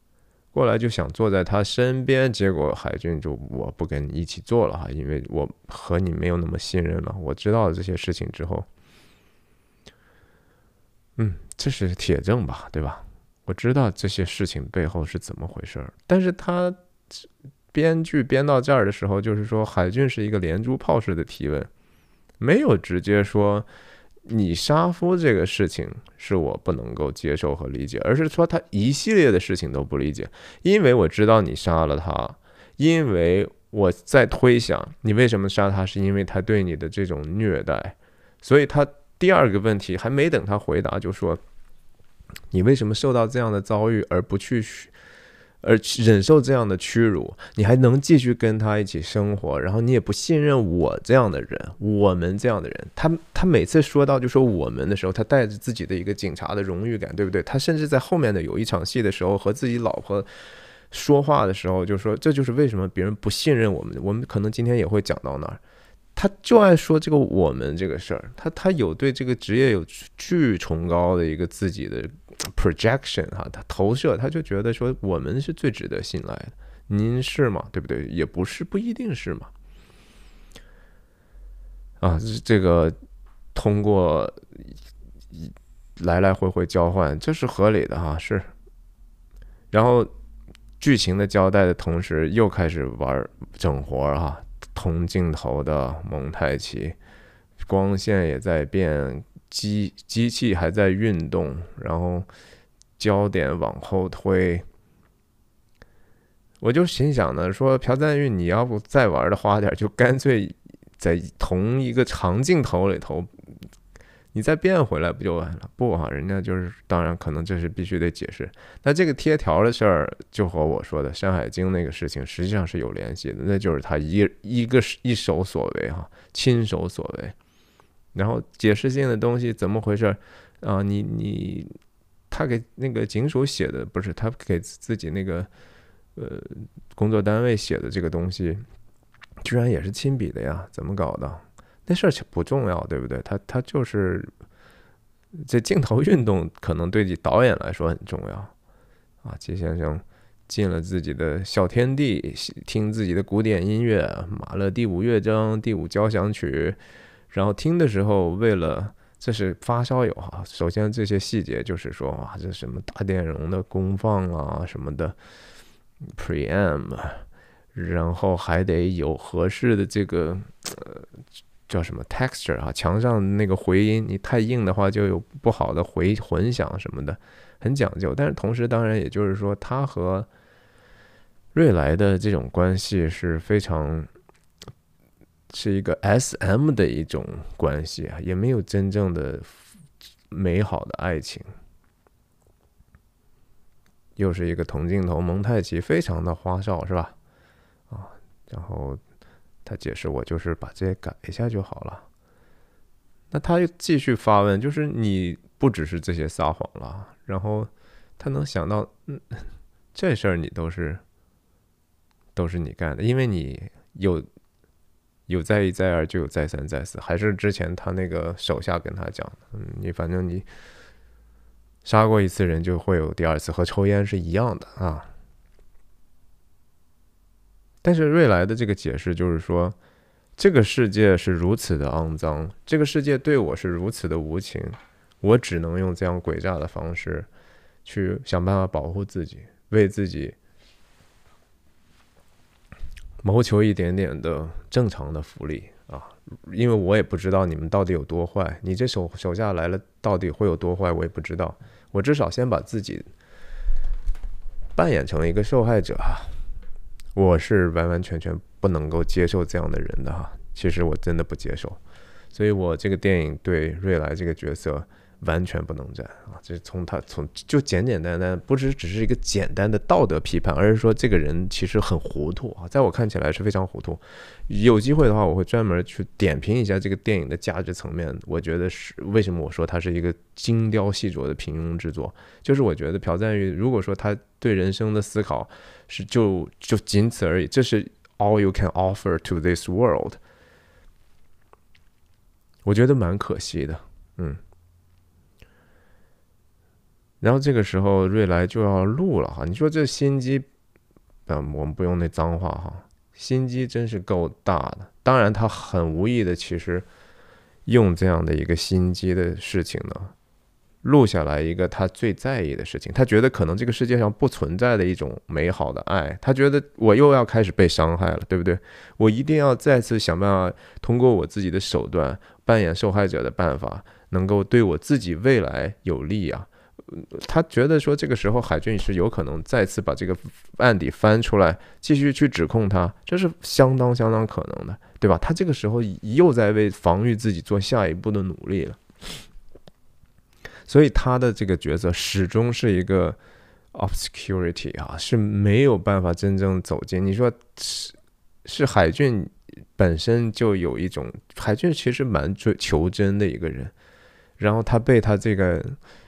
过来就想坐在他身边，结果海军就我不跟你一起坐了哈，因为我和你没有那么信任了。我知道了这些事情之后，嗯，这是铁证吧，对吧？我知道这些事情背后是怎么回事儿。但是他编剧编到这儿的时候，就是说海军是一个连珠炮式的提问，没有直接说。你杀夫这个事情是我不能够接受和理解，而是说他一系列的事情都不理解，因为我知道你杀了他，因为我在推想你为什么杀他，是因为他对你的这种虐待，所以他第二个问题还没等他回答就说，你为什么受到这样的遭遇而不去？而忍受这样的屈辱，你还能继续跟他一起生活？然后你也不信任我这样的人，我们这样的人。他他每次说到就说我们的时候，他带着自己的一个警察的荣誉感，对不对？他甚至在后面的有一场戏的时候，和自己老婆说话的时候，就说这就是为什么别人不信任我们。我们可能今天也会讲到那儿。他就爱说这个我们这个事儿，他他有对这个职业有巨崇高的一个自己的 projection 哈，他投射，他就觉得说我们是最值得信赖的，您是吗？对不对？也不是，不一定是嘛。啊，这个通过来来回回交换，这是合理的哈，是。然后剧情的交代的同时，又开始玩整活儿哈。同镜头的蒙太奇，光线也在变，机机器还在运动，然后焦点往后推，我就心想呢，说朴赞玉，你要不再玩的花点，就干脆在同一个长镜头里头。你再变回来不就完了？不哈，人家就是当然可能这是必须得解释。那这个贴条的事儿就和我说的《山海经》那个事情实际上是有联系的，那就是他一一个一手所为哈，亲手所为。然后解释性的东西怎么回事啊？你你他给那个警署写的不是他给自己那个呃工作单位写的这个东西，居然也是亲笔的呀？怎么搞的？那事儿不重要，对不对？他他就是这镜头运动可能对你导演来说很重要啊。季先生进了自己的小天地，听自己的古典音乐，马勒第五乐章、第五交响曲。然后听的时候，为了这是发烧友啊。首先这些细节就是说啊，这什么大电容的功放啊什么的，preamp，然后还得有合适的这个。叫什么 texture 啊？墙上那个回音，你太硬的话就有不好的回混响什么的，很讲究。但是同时，当然也就是说，他和瑞来的这种关系是非常是一个 SM 的一种关系啊，也没有真正的美好的爱情。又是一个铜镜头蒙太奇，非常的花哨，是吧？啊，然后。他解释我就是把这些改一下就好了，那他又继续发问，就是你不只是这些撒谎了，然后他能想到，嗯，这事儿你都是，都是你干的，因为你有，有再一再二就有再三再四，还是之前他那个手下跟他讲，嗯，你反正你杀过一次人就会有第二次，和抽烟是一样的啊。但是瑞来的这个解释就是说，这个世界是如此的肮脏，这个世界对我是如此的无情，我只能用这样诡诈的方式，去想办法保护自己，为自己谋求一点点的正常的福利啊！因为我也不知道你们到底有多坏，你这手手下来了到底会有多坏，我也不知道。我至少先把自己扮演成一个受害者啊！我是完完全全不能够接受这样的人的哈，其实我真的不接受，所以我这个电影对瑞来这个角色。完全不能赞啊！这从他从就简简单单，不只只是一个简单的道德批判，而是说这个人其实很糊涂啊，在我看起来是非常糊涂。有机会的话，我会专门去点评一下这个电影的价值层面。我觉得是为什么我说它是一个精雕细琢的平庸之作，就是我觉得朴赞玉如果说他对人生的思考是就就仅此而已，这是 all you can offer to this world，我觉得蛮可惜的，嗯。然后这个时候，瑞莱就要录了哈。你说这心机，嗯，我们不用那脏话哈。心机真是够大的。当然，他很无意的，其实用这样的一个心机的事情呢，录下来一个他最在意的事情。他觉得可能这个世界上不存在的一种美好的爱。他觉得我又要开始被伤害了，对不对？我一定要再次想办法，通过我自己的手段，扮演受害者的办法，能够对我自己未来有利啊。他觉得说这个时候海军是有可能再次把这个案底翻出来，继续去指控他，这是相当相当可能的，对吧？他这个时候又在为防御自己做下一步的努力了，所以他的这个角色始终是一个 obscurity 啊，是没有办法真正走进。你说是是海军本身就有一种海军其实蛮追求真的一个人，然后他被他这个。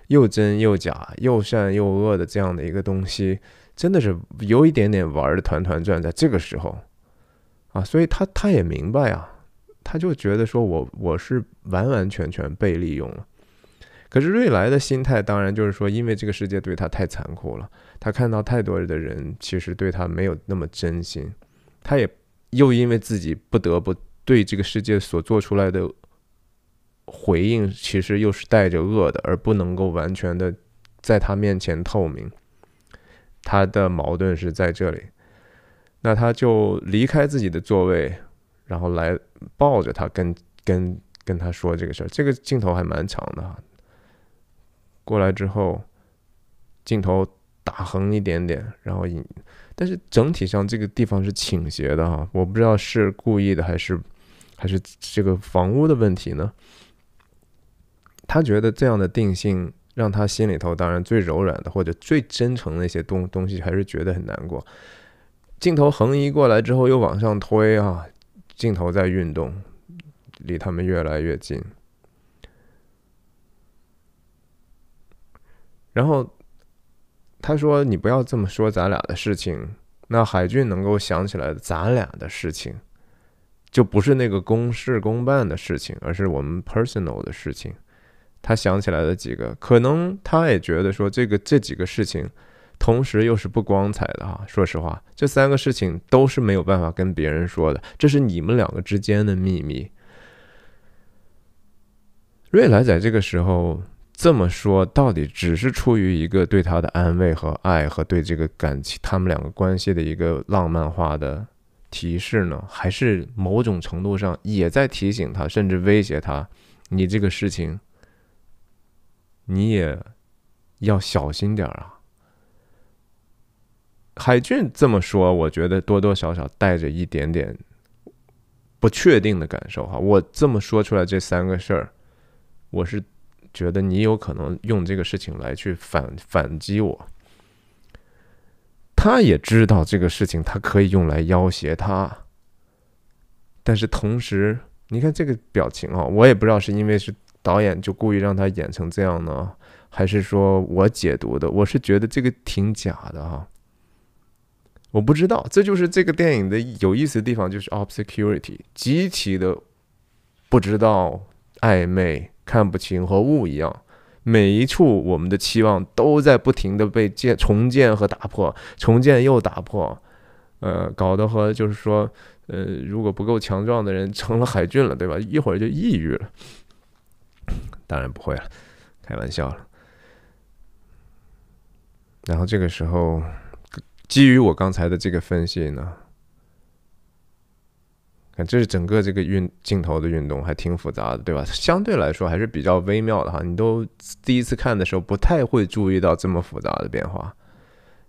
又真又假，又善又恶的这样的一个东西，真的是有一点点玩的团团转。在这个时候，啊，所以他他也明白啊，他就觉得说我我是完完全全被利用了。可是瑞来的心态当然就是说，因为这个世界对他太残酷了，他看到太多的人其实对他没有那么真心，他也又因为自己不得不对这个世界所做出来的。回应其实又是带着恶的，而不能够完全的在他面前透明。他的矛盾是在这里，那他就离开自己的座位，然后来抱着他，跟跟跟他说这个事儿。这个镜头还蛮长的过来之后，镜头打横一点点，然后引，但是整体上这个地方是倾斜的哈，我不知道是故意的还是还是这个房屋的问题呢？他觉得这样的定性让他心里头当然最柔软的或者最真诚的一些东东西还是觉得很难过。镜头横移过来之后又往上推啊，镜头在运动，离他们越来越近。然后他说：“你不要这么说咱俩的事情。那海俊能够想起来咱俩的事情，就不是那个公事公办的事情，而是我们 personal 的事情。”他想起来的几个，可能他也觉得说这个这几个事情，同时又是不光彩的哈。说实话，这三个事情都是没有办法跟别人说的，这是你们两个之间的秘密。瑞来在这个时候这么说，到底只是出于一个对他的安慰和爱，和对这个感情他们两个关系的一个浪漫化的提示呢，还是某种程度上也在提醒他，甚至威胁他，你这个事情。你也要小心点儿啊！海俊这么说，我觉得多多少少带着一点点不确定的感受哈。我这么说出来这三个事儿，我是觉得你有可能用这个事情来去反反击我。他也知道这个事情，他可以用来要挟他，但是同时，你看这个表情啊，我也不知道是因为是。导演就故意让他演成这样呢？还是说我解读的？我是觉得这个挺假的哈。我不知道，这就是这个电影的有意思的地方，就是 obscurity，极其的不知道、暧昧、看不清和雾一样。每一处我们的期望都在不停的被建、重建和打破，重建又打破，呃，搞得和就是说，呃，如果不够强壮的人成了海军了，对吧？一会儿就抑郁了。当然不会了，开玩笑了。然后这个时候，基于我刚才的这个分析呢，看这是整个这个运镜头的运动还挺复杂的，对吧？相对来说还是比较微妙的哈。你都第一次看的时候不太会注意到这么复杂的变化，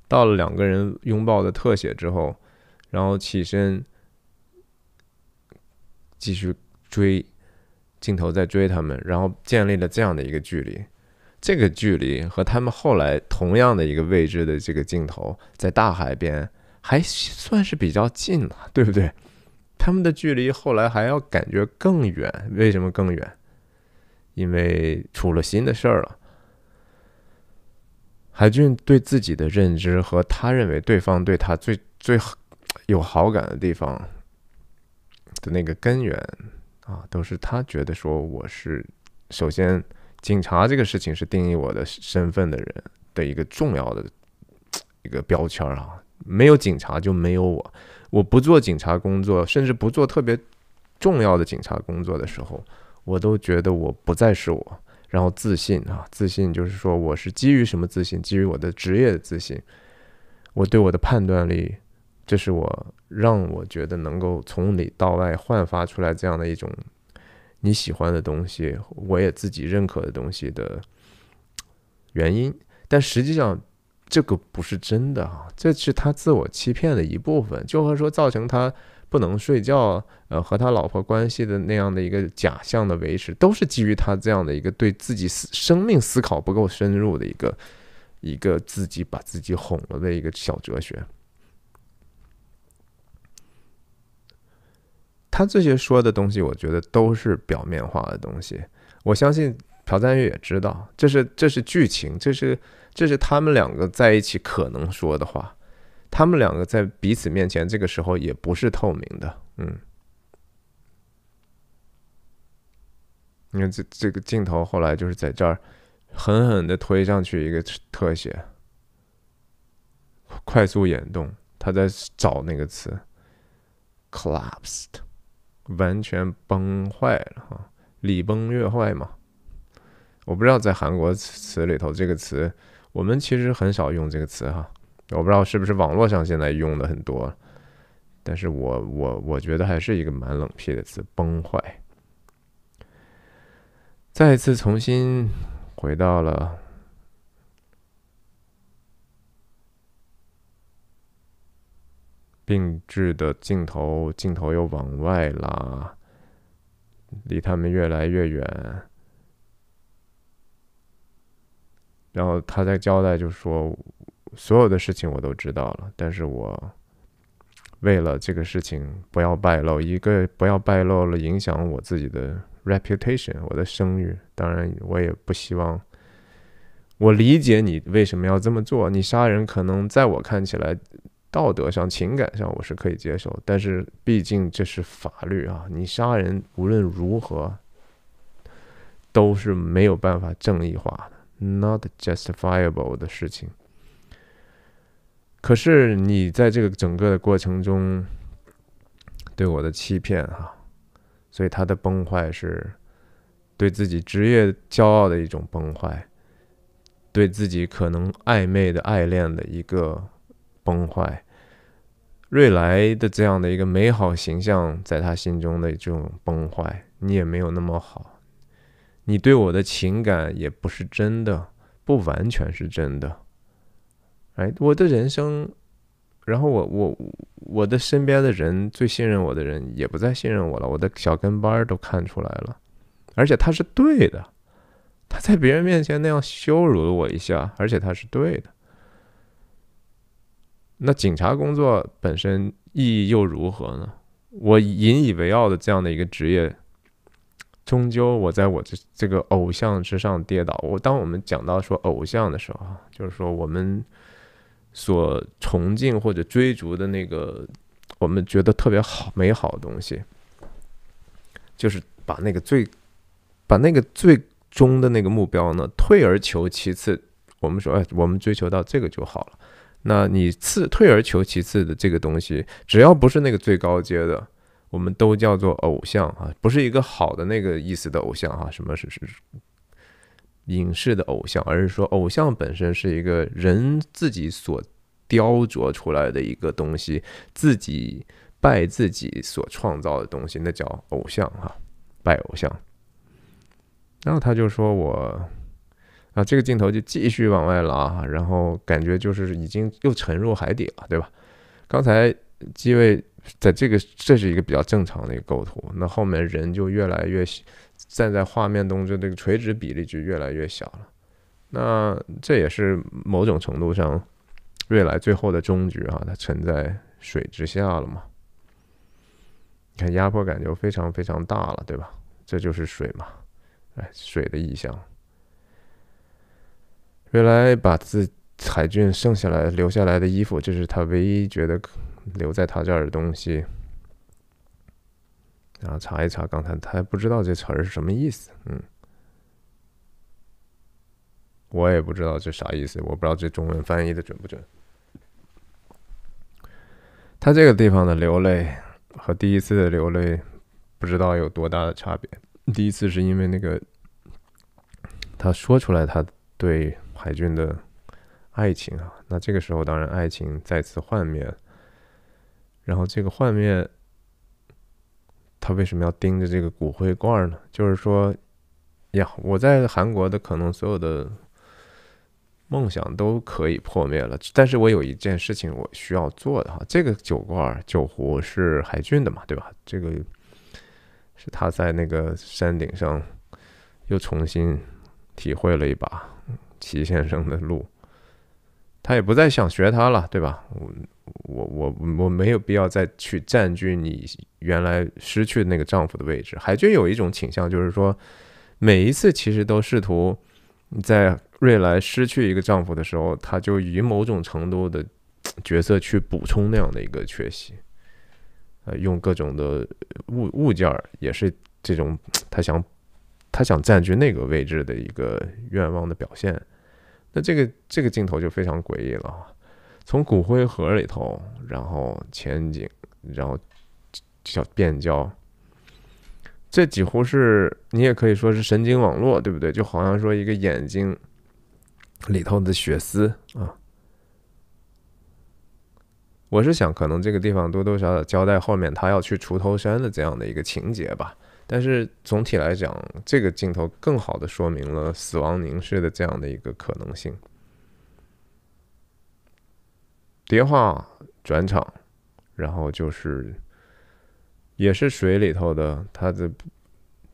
到了两个人拥抱的特写之后，然后起身继续追。镜头在追他们，然后建立了这样的一个距离。这个距离和他们后来同样的一个位置的这个镜头在大海边还算是比较近了，对不对？他们的距离后来还要感觉更远，为什么更远？因为出了新的事儿了。海俊对自己的认知和他认为对方对他最最有好感的地方的那个根源。啊，都是他觉得说我是首先，警察这个事情是定义我的身份的人的一个重要的一个标签啊。没有警察就没有我。我不做警察工作，甚至不做特别重要的警察工作的时候，我都觉得我不再是我。然后自信啊，自信就是说我是基于什么自信？基于我的职业的自信，我对我的判断力。这是我让我觉得能够从里到外焕发出来这样的一种你喜欢的东西，我也自己认可的东西的原因。但实际上，这个不是真的啊，这是他自我欺骗的一部分。就和说造成他不能睡觉，呃，和他老婆关系的那样的一个假象的维持，都是基于他这样的一个对自己思生命思考不够深入的一个一个自己把自己哄了的一个小哲学。他这些说的东西，我觉得都是表面化的东西。我相信朴赞玉也知道，这是这是剧情，这是这是他们两个在一起可能说的话。他们两个在彼此面前，这个时候也不是透明的。嗯，你看这这个镜头后来就是在这儿，狠狠的推上去一个特写，快速眼动，他在找那个词，collapsed。完全崩坏了哈，礼崩乐坏嘛。我不知道在韩国词里头这个词，我们其实很少用这个词哈。我不知道是不是网络上现在用的很多，但是我我我觉得还是一个蛮冷僻的词，崩坏。再次重新回到了。并置的镜头，镜头又往外拉，离他们越来越远。然后他在交代，就说，所有的事情我都知道了，但是我为了这个事情不要败露，一个不要败露了影响我自己的 reputation，我的声誉。当然，我也不希望。我理解你为什么要这么做。你杀人，可能在我看起来。道德上、情感上，我是可以接受，但是毕竟这是法律啊！你杀人无论如何都是没有办法正义化的，not justifiable 的事情。可是你在这个整个的过程中对我的欺骗，哈，所以他的崩坏是对自己职业骄傲的一种崩坏，对自己可能暧昧的爱恋的一个崩坏。瑞莱的这样的一个美好形象，在他心中的这种崩坏，你也没有那么好，你对我的情感也不是真的，不完全是真的。哎，我的人生，然后我我我的身边的人，最信任我的人也不再信任我了，我的小跟班都看出来了，而且他是对的，他在别人面前那样羞辱了我一下，而且他是对的。那警察工作本身意义又如何呢？我引以为傲的这样的一个职业，终究我在我这这个偶像之上跌倒。我当我们讲到说偶像的时候啊，就是说我们所崇敬或者追逐的那个，我们觉得特别好美好的东西，就是把那个最把那个最终的那个目标呢，退而求其次。我们说，哎，我们追求到这个就好了。那你次退而求其次的这个东西，只要不是那个最高阶的，我们都叫做偶像啊，不是一个好的那个意思的偶像啊。什么是是影视的偶像，而是说偶像本身是一个人自己所雕琢出来的一个东西，自己拜自己所创造的东西，那叫偶像啊，拜偶像。然后他就说我。啊，这个镜头就继续往外拉，然后感觉就是已经又沉入海底了，对吧？刚才机位在这个，这是一个比较正常的一个构图。那后面人就越来越站在画面中，就这个垂直比例就越来越小了。那这也是某种程度上，未来最后的终局啊，它沉在水之下了嘛？你看压迫感就非常非常大了，对吧？这就是水嘛，哎，水的意象。原来把自海军剩下来留下来的衣服，这是他唯一觉得留在他这儿的东西。然后查一查，刚才他不知道这词儿是什么意思，嗯，我也不知道这啥意思，我不知道这中文翻译的准不准。他这个地方的流泪和第一次的流泪，不知道有多大的差别。第一次是因为那个，他说出来他对。海俊的爱情啊，那这个时候当然爱情再次幻灭。然后这个幻灭，他为什么要盯着这个骨灰罐呢？就是说呀，我在韩国的可能所有的梦想都可以破灭了，但是我有一件事情我需要做的哈。这个酒罐、酒壶是海俊的嘛，对吧？这个是他在那个山顶上又重新体会了一把。齐先生的路，他也不再想学他了，对吧？我我我我没有必要再去占据你原来失去的那个丈夫的位置。海军有一种倾向，就是说每一次其实都试图在瑞来失去一个丈夫的时候，他就以某种程度的角色去补充那样的一个缺席。呃，用各种的物物件儿，也是这种他想他想占据那个位置的一个愿望的表现。那这个这个镜头就非常诡异了，从骨灰盒里头，然后前景，然后小变焦，这几乎是你也可以说是神经网络，对不对？就好像说一个眼睛里头的血丝啊。我是想，可能这个地方多多少少交代后面他要去锄头山的这样的一个情节吧。但是总体来讲，这个镜头更好的说明了死亡凝视的这样的一个可能性。叠化转场，然后就是也是水里头的，他的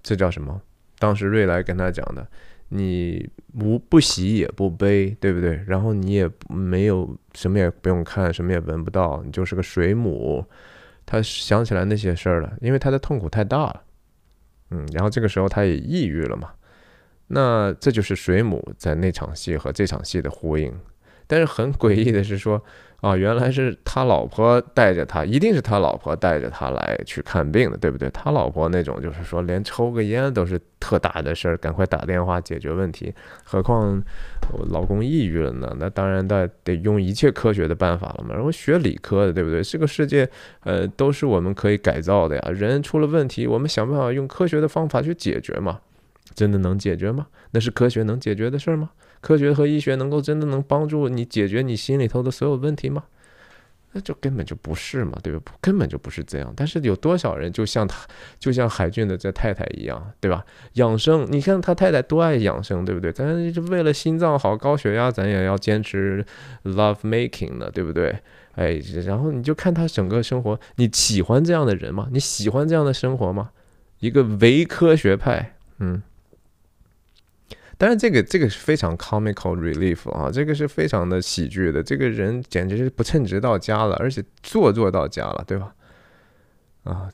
这叫什么？当时瑞来跟他讲的：“你无不喜也不悲，对不对？然后你也没有什么也不用看，什么也闻不到，你就是个水母。”他想起来那些事儿了，因为他的痛苦太大了。嗯，然后这个时候他也抑郁了嘛，那这就是水母在那场戏和这场戏的呼应。但是很诡异的是说，啊，原来是他老婆带着他，一定是他老婆带着他来去看病的，对不对？他老婆那种就是说，连抽个烟都是特大的事儿，赶快打电话解决问题。何况我老公抑郁了呢，那当然得得用一切科学的办法了嘛。然后学理科的，对不对？这个世界，呃，都是我们可以改造的呀。人出了问题，我们想办法用科学的方法去解决嘛。真的能解决吗？那是科学能解决的事儿吗？科学和医学能够真的能帮助你解决你心里头的所有问题吗？那就根本就不是嘛，对吧？根本就不是这样。但是有多少人就像他，就像海俊的这太太一样，对吧？养生，你看他太太多爱养生，对不对？咱为了心脏好、高血压，咱也要坚持 love making 的，对不对？哎，然后你就看他整个生活，你喜欢这样的人吗？你喜欢这样的生活吗？一个伪科学派，嗯。但是这个这个是非常 comical relief 啊，这个是非常的喜剧的。这个人简直是不称职到家了，而且做作到家了，对吧？啊，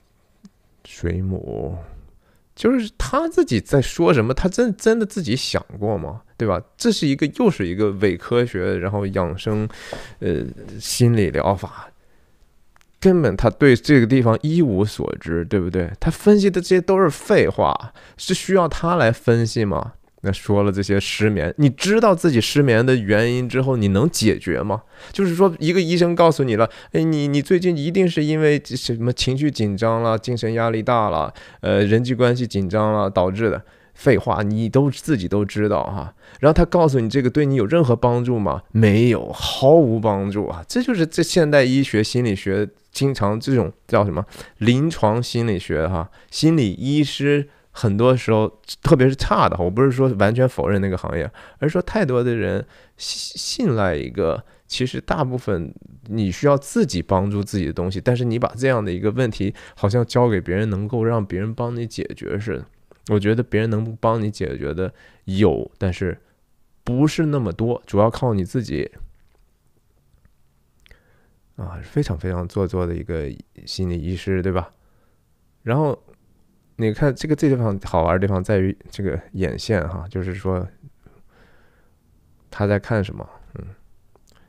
水母就是他自己在说什么？他真真的自己想过吗？对吧？这是一个又是一个伪科学，然后养生呃心理疗法，根本他对这个地方一无所知，对不对？他分析的这些都是废话，是需要他来分析吗？那说了这些失眠，你知道自己失眠的原因之后，你能解决吗？就是说，一个医生告诉你了，哎，你你最近一定是因为什么情绪紧张了，精神压力大了，呃，人际关系紧张了导致的。废话，你都自己都知道哈。然后他告诉你这个对你有任何帮助吗？没有，毫无帮助啊！这就是这现代医学心理学经常这种叫什么临床心理学哈，心理医师。很多时候，特别是差的，我不是说完全否认那个行业，而是说太多的人信信赖一个，其实大部分你需要自己帮助自己的东西，但是你把这样的一个问题，好像交给别人能够让别人帮你解决似的。我觉得别人能帮你解决的有，但是不是那么多，主要靠你自己。啊，非常非常做作的一个心理医师，对吧？然后。你看这个这地方好玩的地方在于这个眼线哈，就是说他在看什么？嗯，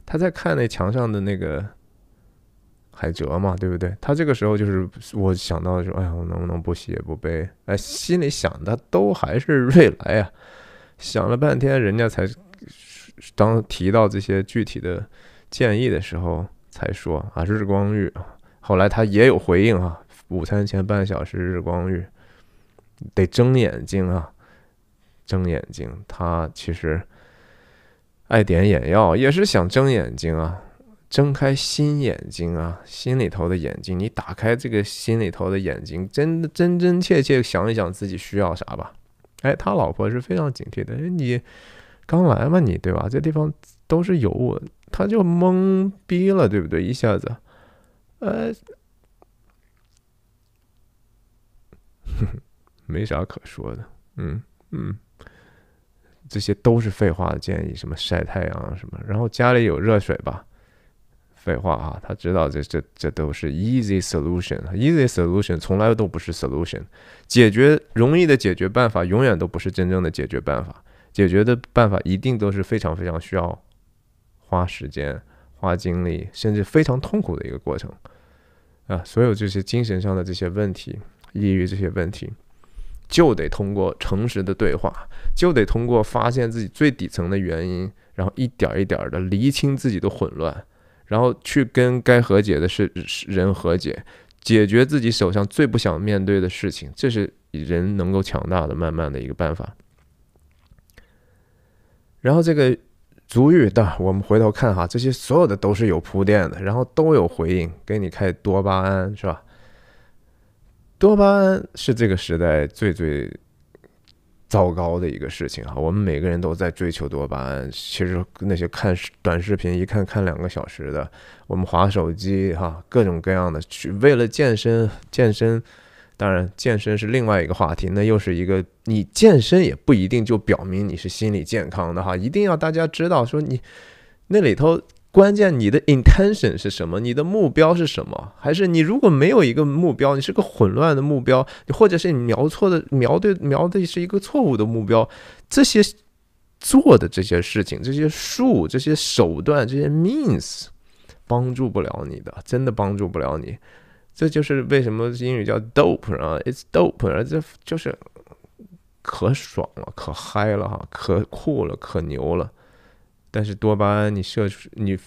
他在看那墙上的那个海蜇嘛，对不对？他这个时候就是我想到说，哎呀，我能不能不喜不悲？哎，心里想的都还是瑞来啊。想了半天，人家才当提到这些具体的建议的时候才说啊，日光浴。后来他也有回应啊，午餐前半小时日光浴。得睁眼睛啊，睁眼睛！他其实爱点眼药，也是想睁眼睛啊，睁开新眼睛啊，心里头的眼睛。你打开这个心里头的眼睛，真真真切切想一想自己需要啥吧。哎，他老婆是非常警惕的，你刚来嘛，你对吧？这地方都是有我，他就懵逼了，对不对？一下子，呃，哼。没啥可说的，嗯嗯，这些都是废话的建议，什么晒太阳啊什么，然后家里有热水吧，废话啊，他知道这这这都是 easy solution，easy solution 从来都不是 solution，解决容易的解决办法永远都不是真正的解决办法，解决的办法一定都是非常非常需要花时间、花精力，甚至非常痛苦的一个过程，啊，所有这些精神上的这些问题，抑郁这些问题。就得通过诚实的对话，就得通过发现自己最底层的原因，然后一点一点的厘清自己的混乱，然后去跟该和解的是人和解，解决自己手上最不想面对的事情，这是人能够强大的、慢慢的一个办法。然后这个足浴的，我们回头看哈，这些所有的都是有铺垫的，然后都有回应，给你开多巴胺是吧？多巴胺是这个时代最最糟糕的一个事情哈，我们每个人都在追求多巴胺。其实那些看短视频一看看两个小时的，我们划手机哈，各种各样的去为了健身，健身当然健身是另外一个话题，那又是一个你健身也不一定就表明你是心理健康的哈，一定要大家知道说你那里头。关键你的 intention 是什么？你的目标是什么？还是你如果没有一个目标，你是个混乱的目标，或者是你瞄错的、瞄对、瞄的是一个错误的目标？这些做的这些事情、这些术、这些手段、这些 means，帮助不了你的，真的帮助不了你。这就是为什么英语叫 dope 啊，it's dope 啊，这就是可爽了、可嗨了哈、可酷了、可牛了。但是多巴胺，你摄取你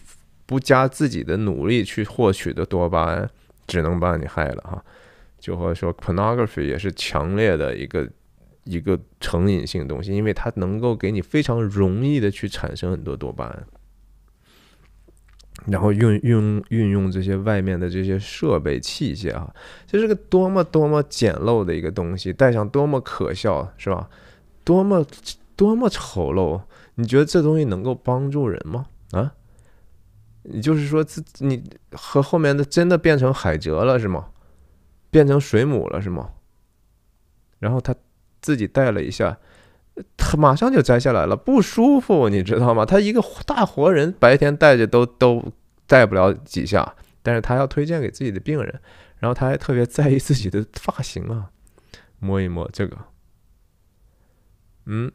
不加自己的努力去获取的多巴胺，只能把你害了哈。就或者说，pornography 也是强烈的一个一个成瘾性东西，因为它能够给你非常容易的去产生很多多巴胺。然后运运运用这些外面的这些设备器械哈，这是个多么多么简陋的一个东西，戴上多么可笑是吧？多么多么丑陋。你觉得这东西能够帮助人吗？啊，你就是说自你和后面的真的变成海蜇了是吗？变成水母了是吗？然后他自己戴了一下，他马上就摘下来了，不舒服，你知道吗？他一个大活人，白天戴着都都戴不了几下，但是他要推荐给自己的病人，然后他还特别在意自己的发型啊，摸一摸这个，嗯。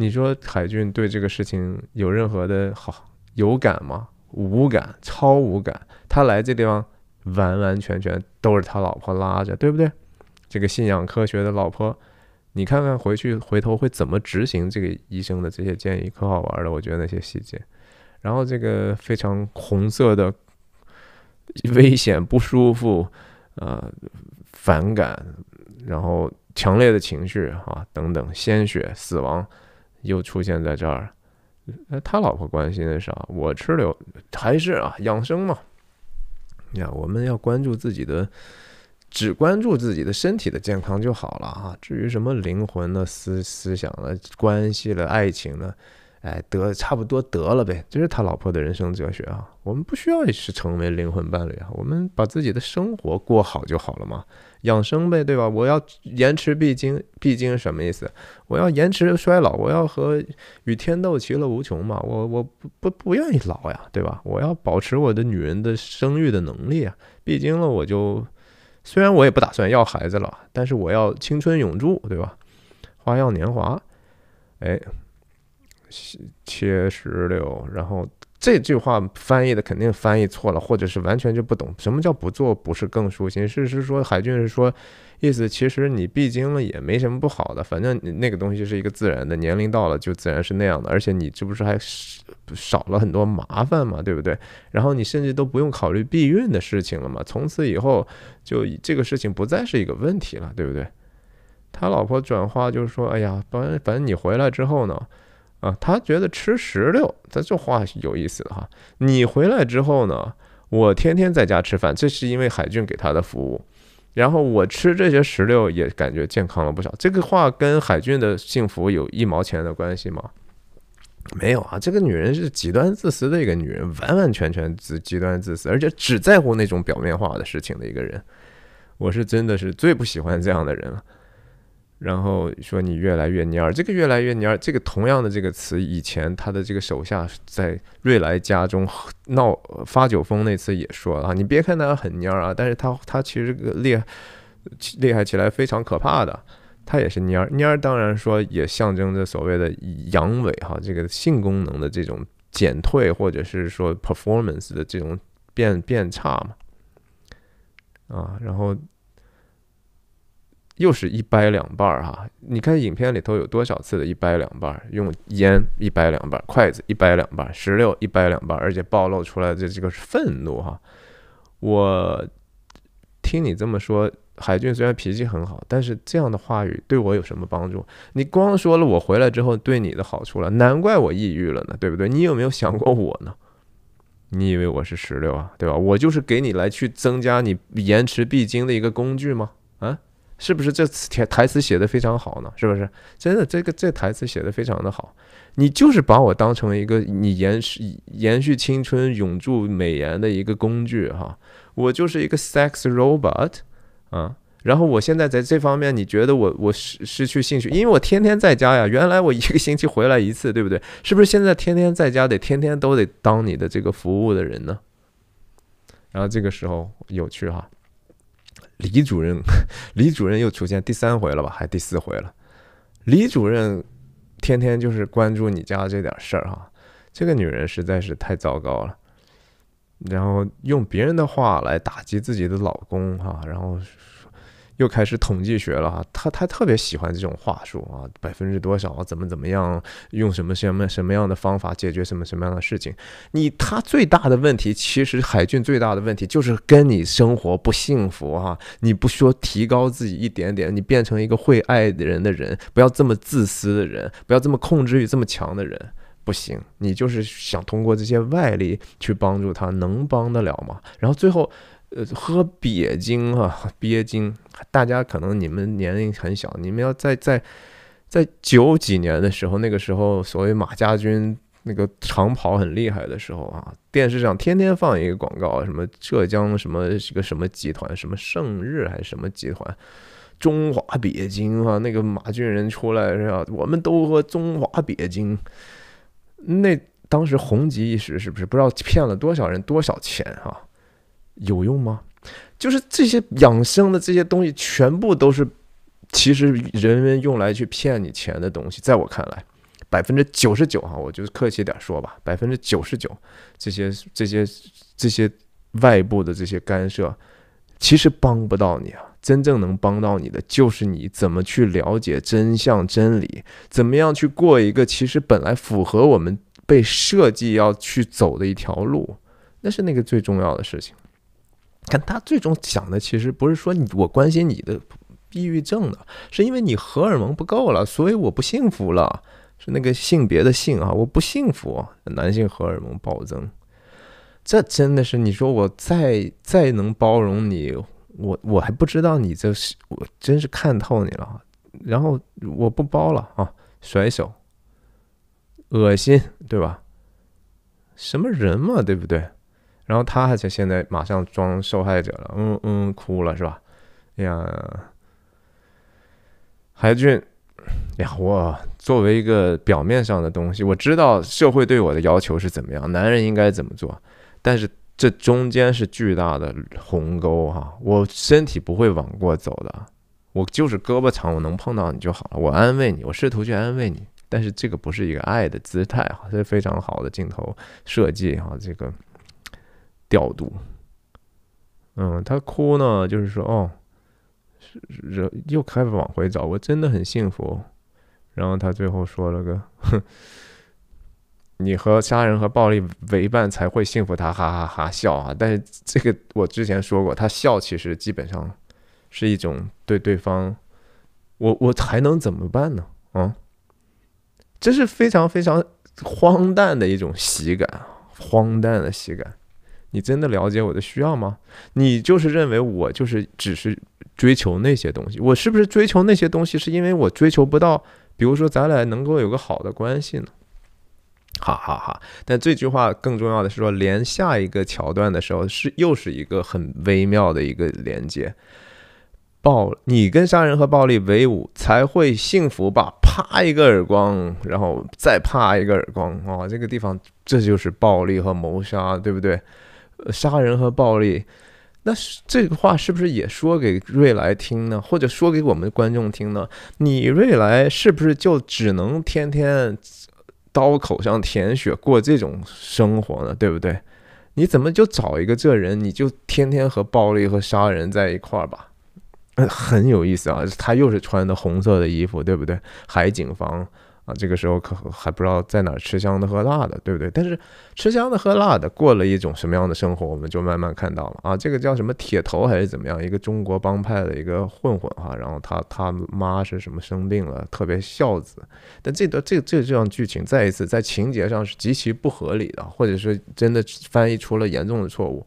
你说海俊对这个事情有任何的好有感吗？无感，超无感。他来这地方完完全全都是他老婆拉着，对不对？这个信仰科学的老婆，你看看回去回头会怎么执行这个医生的这些建议，可好玩了。我觉得那些细节，然后这个非常红色的危险、不舒服、呃反感，然后强烈的情绪啊等等，鲜血、死亡。又出现在这儿，那他老婆关心的是啥？我吃了还是啊，养生嘛。呀，我们要关注自己的，只关注自己的身体的健康就好了啊。至于什么灵魂的思思想了、关系了、爱情了，哎，得差不多得了呗。这是他老婆的人生哲学啊。我们不需要去成为灵魂伴侣啊，我们把自己的生活过好就好了嘛。养生呗，对吧？我要延迟闭经，闭经什么意思？我要延迟衰老，我要和与天斗其乐无穷嘛。我我不不不愿意老呀，对吧？我要保持我的女人的生育的能力啊。闭经了我就，虽然我也不打算要孩子了，但是我要青春永驻，对吧？花样年华，哎，切石榴，然后。这句话翻译的肯定翻译错了，或者是完全就不懂什么叫不做，不是更舒心，是是说海军是说，意思其实你闭经了也没什么不好的，反正那个东西是一个自然的，年龄到了就自然是那样的，而且你这不是还少了很多麻烦嘛，对不对？然后你甚至都不用考虑避孕的事情了嘛，从此以后就这个事情不再是一个问题了，对不对？他老婆转话就是说，哎呀，反正反正你回来之后呢。啊，他觉得吃石榴，他这话是有意思的哈。你回来之后呢，我天天在家吃饭，这是因为海俊给他的服务。然后我吃这些石榴也感觉健康了不少。这个话跟海俊的幸福有一毛钱的关系吗？没有啊，这个女人是极端自私的一个女人，完完全全极极端自私，而且只在乎那种表面化的事情的一个人。我是真的是最不喜欢这样的人了。然后说你越来越蔫儿，这个越来越蔫儿，这个同样的这个词，以前他的这个手下在瑞莱家中闹发酒疯那次也说了啊，你别看他很蔫儿啊，但是他他其实厉害，厉害起来非常可怕的，他也是蔫儿。蔫儿当然说也象征着所谓的阳痿哈，这个性功能的这种减退，或者是说 performance 的这种变变差嘛，啊，然后。又是一掰两半儿哈！你看影片里头有多少次的一掰两半儿，用烟一掰两半儿，筷子一掰两半儿，石榴一掰两半儿，而且暴露出来的这个愤怒哈！我听你这么说，海俊虽然脾气很好，但是这样的话语对我有什么帮助？你光说了我回来之后对你的好处了，难怪我抑郁了呢，对不对？你有没有想过我呢？你以为我是石榴啊，对吧？我就是给你来去增加你延迟必经的一个工具吗？是不是这次台词写的非常好呢？是不是真的？这个这台词写的非常的好。你就是把我当成一个你延续延续青春、永驻美颜的一个工具哈。我就是一个 sex robot 啊。然后我现在在这方面，你觉得我我失失去兴趣？因为我天天在家呀。原来我一个星期回来一次，对不对？是不是现在天天在家得天天都得当你的这个服务的人呢？然后这个时候有趣哈。李主任，李主任又出现第三回了吧？还第四回了。李主任天天就是关注你家这点事儿哈。这个女人实在是太糟糕了，然后用别人的话来打击自己的老公哈，然后。又开始统计学了哈，他他特别喜欢这种话术啊，百分之多少啊，怎么怎么样，用什么什么什么样的方法解决什么什么样的事情？你他最大的问题，其实海俊最大的问题就是跟你生活不幸福哈，你不说提高自己一点点，你变成一个会爱的人的人，不要这么自私的人，不要这么控制欲这么强的人，不行，你就是想通过这些外力去帮助他，能帮得了吗？然后最后。呃，喝鳖精啊，鳖精！大家可能你们年龄很小，你们要在在在九几年的时候，那个时候所谓马家军那个长跑很厉害的时候啊，电视上天天放一个广告，什么浙江什么一个什么集团，什么盛日还是什么集团，中华鳖精啊，那个马俊仁出来是吧？我们都喝中华鳖精，那当时红极一时，是不是？不知道骗了多少人多少钱啊？有用吗？就是这些养生的这些东西，全部都是，其实人们用来去骗你钱的东西。在我看来，百分之九十九，哈，我就客气点说吧，百分之九十九，这些这些这些外部的这些干涉，其实帮不到你啊。真正能帮到你的，就是你怎么去了解真相、真理，怎么样去过一个其实本来符合我们被设计要去走的一条路，那是那个最重要的事情。看他最终想的其实不是说你我关心你的抑郁症的，是因为你荷尔蒙不够了，所以我不幸福了。是那个性别的性啊，我不幸福，男性荷尔蒙暴增，这真的是你说我再再能包容你，我我还不知道你这是，我真是看透你了。然后我不包了啊，甩手，恶心对吧？什么人嘛，对不对？然后他还在现在马上装受害者了，嗯嗯，哭了是吧？呀，海俊，呀我作为一个表面上的东西，我知道社会对我的要求是怎么样，男人应该怎么做，但是这中间是巨大的鸿沟哈，我身体不会往过走的，我就是胳膊长，我能碰到你就好了，我安慰你，我试图去安慰你，但是这个不是一个爱的姿态哈，这是非常好的镜头设计哈，这个。调度，嗯，他哭呢，就是说，哦，是又开始往回找，我真的很幸福。然后他最后说了个“哼”，你和杀人和暴力为伴才会幸福，他哈哈哈笑啊！但是这个我之前说过，他笑其实基本上是一种对对方，我我还能怎么办呢？啊，这是非常非常荒诞的一种喜感，荒诞的喜感。你真的了解我的需要吗？你就是认为我就是只是追求那些东西？我是不是追求那些东西，是因为我追求不到？比如说，咱俩能够有个好的关系呢？哈哈哈！但这句话更重要的是说，连下一个桥段的时候是又是一个很微妙的一个连接。暴，你跟杀人和暴力为伍才会幸福吧？啪一个耳光，然后再啪一个耳光啊！这个地方这就是暴力和谋杀，对不对？杀人和暴力，那这个话是不是也说给瑞来听呢？或者说给我们观众听呢？你瑞来是不是就只能天天刀口上舔血过这种生活呢？对不对？你怎么就找一个这人，你就天天和暴力和杀人在一块儿吧？很有意思啊，他又是穿的红色的衣服，对不对？海景房。啊，这个时候可还不知道在哪儿吃香的喝辣的，对不对？但是吃香的喝辣的过了一种什么样的生活，我们就慢慢看到了。啊，这个叫什么铁头还是怎么样？一个中国帮派的一个混混哈，然后他他妈是什么生病了，特别孝子。但这段这这这样剧情再一次在情节上是极其不合理的，或者是真的翻译出了严重的错误。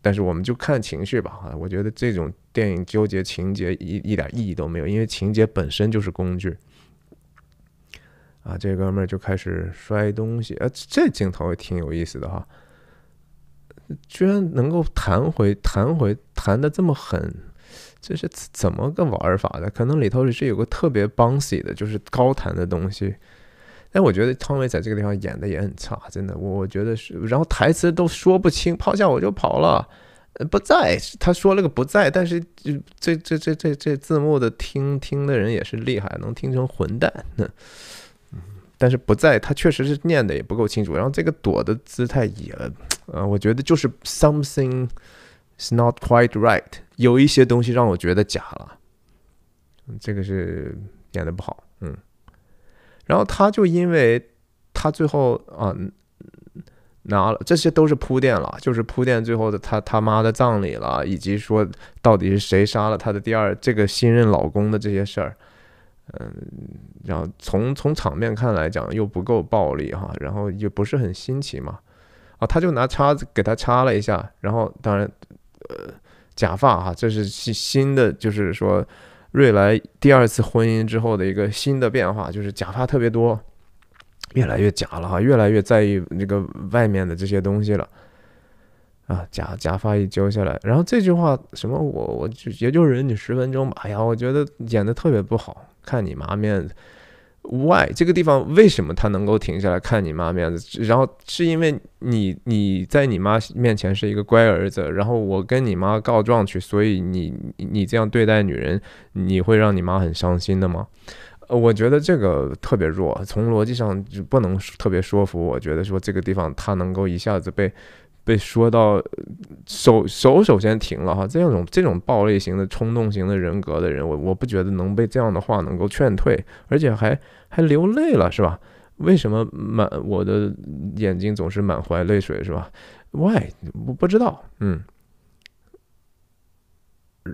但是我们就看情绪吧，哈，我觉得这种电影纠结情节一一点意义都没有，因为情节本身就是工具。啊，这哥们儿就开始摔东西，呃，这镜头也挺有意思的哈，居然能够弹回弹回弹的这么狠，这是怎么个玩法的？可能里头是有个特别 bouncy 的，就是高弹的东西。但我觉得汤唯在这个地方演的也很差，真的，我我觉得是。然后台词都说不清，抛下我就跑了，不在，他说了个不在，但是这这这这这字幕的听听的人也是厉害，能听成混蛋。但是不在，他确实是念的也不够清楚。然后这个躲的姿态也，呃，我觉得就是 something is not quite right，有一些东西让我觉得假了。这个是演的不好，嗯。然后他就因为他最后啊拿了，这些都是铺垫了，就是铺垫最后的他他妈的葬礼了，以及说到底是谁杀了他的第二这个新任老公的这些事儿。嗯，然后从从场面看来讲又不够暴力哈，然后又不是很新奇嘛，啊，他就拿叉子给他叉了一下，然后当然，呃，假发哈，这是新新的，就是说瑞莱第二次婚姻之后的一个新的变化，就是假发特别多，越来越假了哈，越来越在意那个外面的这些东西了，啊，假假发一揪下来，然后这句话什么我我就也就忍人十分钟吧，哎呀，我觉得演的特别不好。看你妈面子，Why 这个地方为什么他能够停下来看你妈面子？然后是因为你你在你妈面前是一个乖儿子，然后我跟你妈告状去，所以你你这样对待女人，你会让你妈很伤心的吗？我觉得这个特别弱，从逻辑上就不能特别说服。我觉得说这个地方他能够一下子被。被说到手手首先停了哈，这种这种暴力型的冲动型的人格的人，我我不觉得能被这样的话能够劝退，而且还还流泪了是吧？为什么满我的眼睛总是满怀泪水是吧？Why？我不知道，嗯。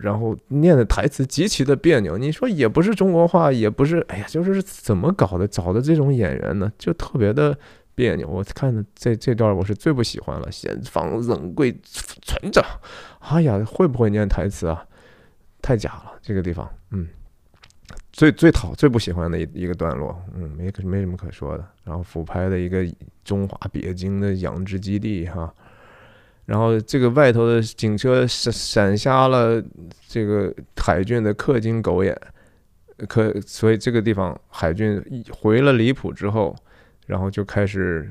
然后念的台词极其的别扭，你说也不是中国话，也不是，哎呀，就是怎么搞的？找的这种演员呢，就特别的。别扭，我看的这这段我是最不喜欢了。先放人贵存着，哎呀，会不会念台词啊？太假了，这个地方，嗯，最最讨最不喜欢的一一个段落，嗯，没没什么可说的。然后俯拍的一个中华鳖精的养殖基地，哈，然后这个外头的警车闪闪瞎了这个海俊的氪金狗眼，可所以这个地方海俊回了离谱之后。然后就开始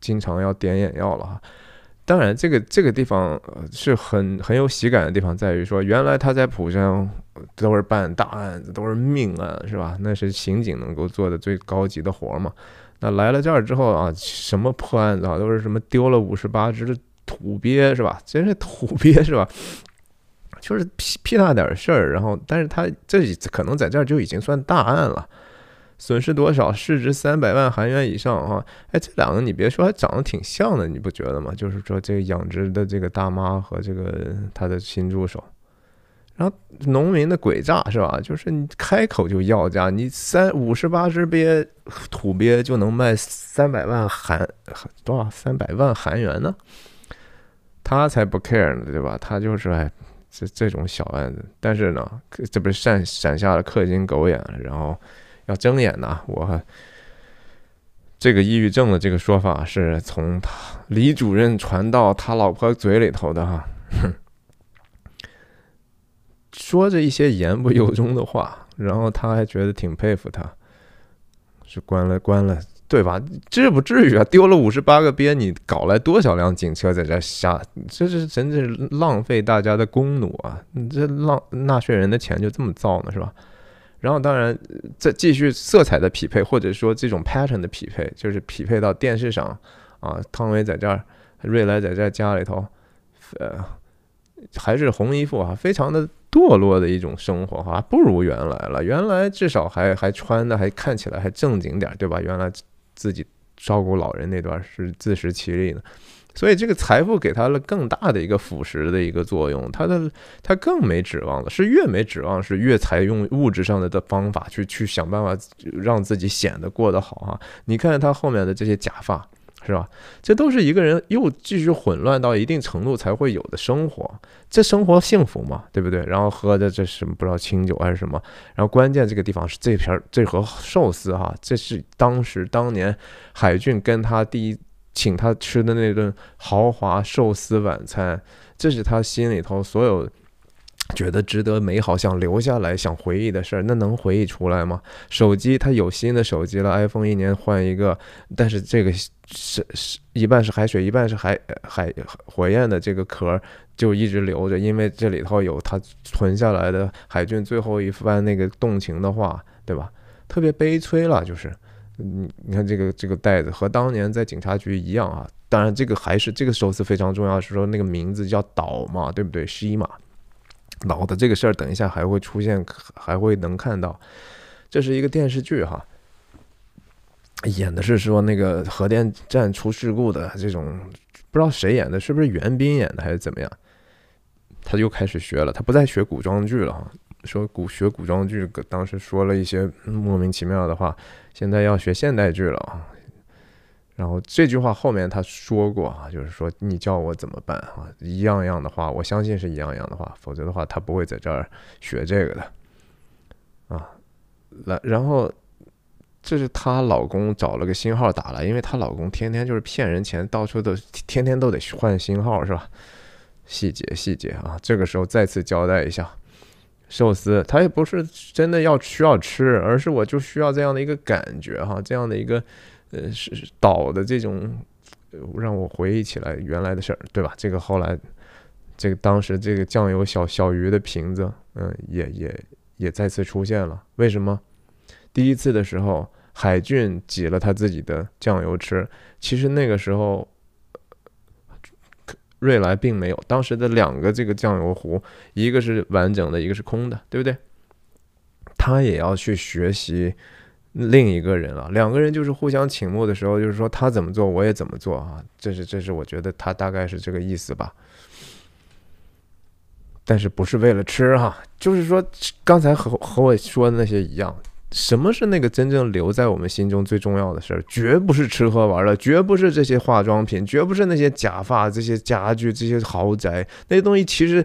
经常要点眼药了哈。当然，这个这个地方是很很有喜感的地方，在于说，原来他在浦江都是办大案子，都是命案，是吧？那是刑警能够做的最高级的活儿嘛。那来了这儿之后啊，什么破案子啊，都是什么丢了五十八只土鳖，是吧？真是土鳖，是吧？就是屁屁大点事儿。然后，但是他这可能在这儿就已经算大案了。损失多少？市值三百万韩元以上啊！哎，这两个你别说，还长得挺像的，你不觉得吗？就是说，这养殖的这个大妈和这个他的新助手，然后农民的诡诈是吧？就是你开口就要价，你三五十八只鳖土鳖就能卖三百万韩，多少三百万韩元呢？他才不 care 呢，对吧？他就是哎，这这种小案子，但是呢，这不是闪闪瞎了氪金狗眼然后。要睁眼呐！我这个抑郁症的这个说法是从他李主任传到他老婆嘴里头的，哈、说着一些言不由衷的话，然后他还觉得挺佩服他。是关了关了，对吧？至不至于啊！丢了五十八个鳖，你搞来多少辆警车在这瞎？这是真是浪费大家的弓弩啊！你这浪纳税人的钱就这么造呢？是吧？然后，当然，再继续色彩的匹配，或者说这种 pattern 的匹配，就是匹配到电视上啊。汤唯在这儿，瑞来在这家里头，呃，还是红衣服啊，非常的堕落的一种生活哈，不如原来了。原来至少还还穿的还看起来还正经点，对吧？原来自己照顾老人那段是自食其力的。所以这个财富给他了更大的一个腐蚀的一个作用，他的他更没指望了，是越没指望是越采用物质上的的方法去去想办法让自己显得过得好哈。你看他后面的这些假发，是吧？这都是一个人又继续混乱到一定程度才会有的生活。这生活幸福嘛，对不对？然后喝的这什么不知道清酒还是什么。然后关键这个地方是这瓶这盒寿司哈，这是当时当年海俊跟他第一。请他吃的那顿豪华寿司晚餐，这是他心里头所有觉得值得美好、想留下来、想回忆的事儿。那能回忆出来吗？手机他有新的手机了，iPhone 一年换一个，但是这个是是一半是海水，一半是海海火焰的这个壳就一直留着，因为这里头有他存下来的海军最后一番那个动情的话，对吧？特别悲催了，就是。你你看这个这个袋子和当年在警察局一样啊，当然这个还是这个首次非常重要，是说那个名字叫岛嘛，对不对？西马嘛，老的这个事儿等一下还会出现，还会能看到。这是一个电视剧哈，演的是说那个核电站出事故的这种，不知道谁演的，是不是袁斌演的还是怎么样？他又开始学了，他不再学古装剧了哈。说古学古装剧，当时说了一些莫名其妙的话，现在要学现代剧了啊。然后这句话后面他说过啊，就是说你叫我怎么办啊？一样样的话，我相信是一样样的话，否则的话他不会在这儿学这个的啊。来，然后这是她老公找了个新号打了，因为她老公天天就是骗人钱，到处都天天都得换新号是吧？细节细节啊，这个时候再次交代一下。寿司，它也不是真的要需要吃，而是我就需要这样的一个感觉哈，这样的一个呃是倒的这种，让我回忆起来原来的事儿，对吧？这个后来，这个当时这个酱油小小鱼的瓶子，嗯，也也也再次出现了。为什么？第一次的时候，海俊挤了他自己的酱油吃，其实那个时候。瑞来并没有当时的两个这个酱油壶，一个是完整的，一个是空的，对不对？他也要去学习另一个人了。两个人就是互相倾慕的时候，就是说他怎么做，我也怎么做啊。这是，这是我觉得他大概是这个意思吧。但是不是为了吃哈？就是说刚才和和我说的那些一样。什么是那个真正留在我们心中最重要的事儿？绝不是吃喝玩乐，绝不是这些化妆品，绝不是那些假发、这些家具、这些豪宅。那些东西，其实，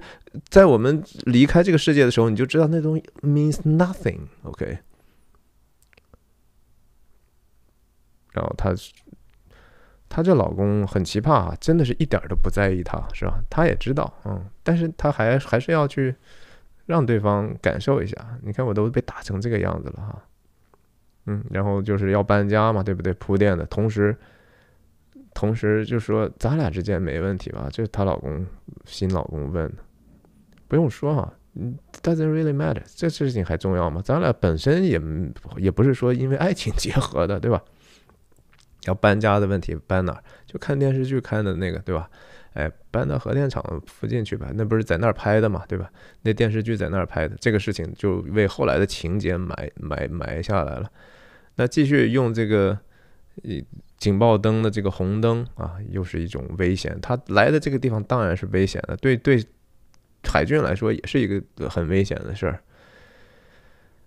在我们离开这个世界的时候，你就知道那东西 means nothing。OK。然后她，她这老公很奇葩啊，真的是一点儿都不在意她，是吧？她也知道，嗯，但是她还还是要去。让对方感受一下，你看我都被打成这个样子了哈，嗯，然后就是要搬家嘛，对不对？铺垫的同时，同时就说咱俩之间没问题吧？这是她老公新老公问的，不用说哈，Doesn't really matter，这事情还重要吗？咱俩本身也也不是说因为爱情 结合的，对吧？要搬家的问题，搬哪儿？就看电视剧看的那个，对吧？哎，搬到核电厂附近去吧，那不是在那儿拍的嘛，对吧？那电视剧在那儿拍的，这个事情就为后来的情节埋埋埋下来了。那继续用这个警报灯的这个红灯啊，又是一种危险。他来的这个地方当然是危险的，对对，海军来说也是一个很危险的事儿。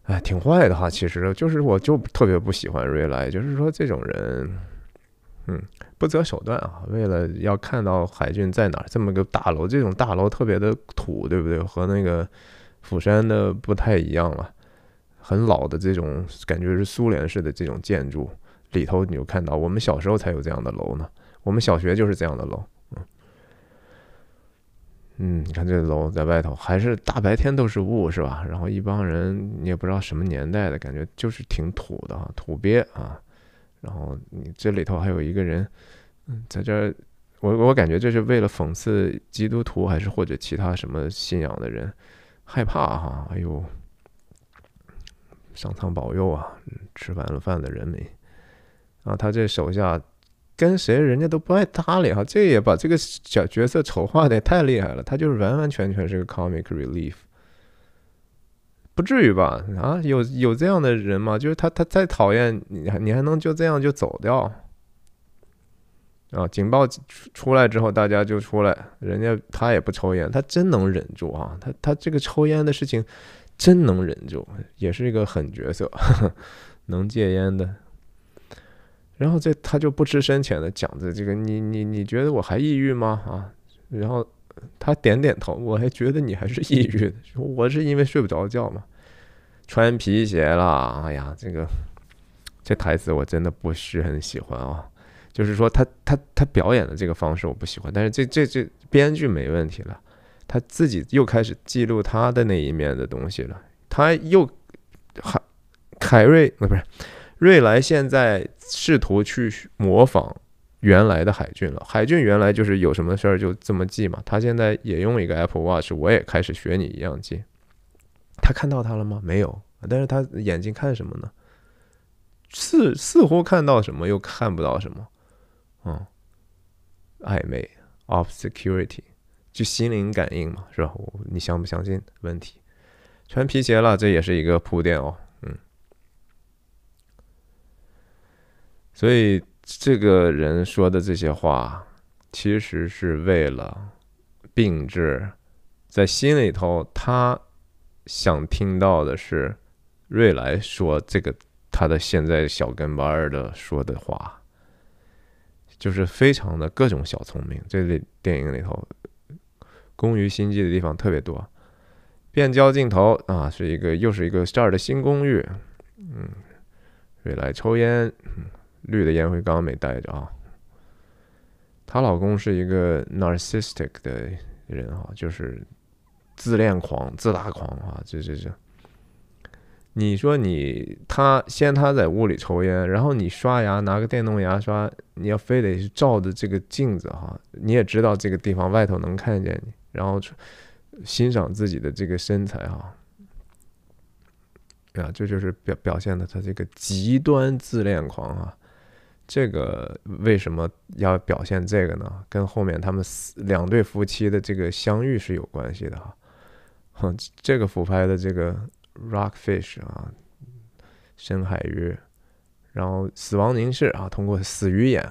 哎，挺坏的哈，其实就是我就特别不喜欢瑞莱，就是说这种人。嗯，不择手段啊！为了要看到海军在哪儿，这么个大楼，这种大楼特别的土，对不对？和那个釜山的不太一样了，很老的这种感觉是苏联式的这种建筑。里头你就看到，我们小时候才有这样的楼呢，我们小学就是这样的楼。嗯，嗯，你看这楼在外头还是大白天都是雾，是吧？然后一帮人，你也不知道什么年代的感觉，就是挺土的哈，土鳖啊。然后你这里头还有一个人，嗯，在这儿，我我感觉这是为了讽刺基督徒，还是或者其他什么信仰的人，害怕哈？哎呦，上苍保佑啊！吃完了饭的人民啊，他这手下跟谁人家都不爱搭理哈，这也把这个小角色丑化也太厉害了，他就是完完全全是个 comic relief。不至于吧？啊，有有这样的人吗？就是他，他再讨厌你，你还能就这样就走掉？啊，警报出出来之后，大家就出来。人家他也不抽烟，他真能忍住啊！他他这个抽烟的事情真能忍住，也是一个狠角色，能戒烟的。然后这他就不知深浅的讲着这个，你你你觉得我还抑郁吗？啊，然后他点点头，我还觉得你还是抑郁的，我是因为睡不着觉嘛。穿皮鞋了，哎呀，这个这台词我真的不是很喜欢啊。就是说，他他他表演的这个方式我不喜欢，但是这这这编剧没问题了。他自己又开始记录他的那一面的东西了。他又还凯瑞呃，不是瑞莱，现在试图去模仿原来的海俊了。海俊原来就是有什么事儿就这么记嘛，他现在也用一个 Apple Watch，我也开始学你一样记。他看到他了吗？没有，但是他眼睛看什么呢？似似乎看到什么，又看不到什么，嗯，暧昧，of security，就心灵感应嘛，是吧？你相不相信？问题，穿皮鞋了，这也是一个铺垫哦，嗯，所以这个人说的这些话，其实是为了病治，在心里头他。想听到的是，瑞来说这个他的现在小跟班的说的话，就是非常的各种小聪明。这里电影里头，工于心计的地方特别多。变焦镜头啊，是一个又是一个这儿的新公寓。嗯，瑞来抽烟，绿的烟灰缸没带着啊。她老公是一个 narcistic s s i 的人啊，就是。自恋狂、自大狂啊，这这这，你说你他先他在屋里抽烟，然后你刷牙拿个电动牙刷，你要非得是照着这个镜子哈，你也知道这个地方外头能看见你，然后欣赏自己的这个身材哈，啊，这就是表表现的他这个极端自恋狂啊，这个为什么要表现这个呢？跟后面他们两对夫妻的这个相遇是有关系的哈。这个俯拍的这个 rockfish 啊，深海鱼，然后死亡凝视啊，通过死鱼眼，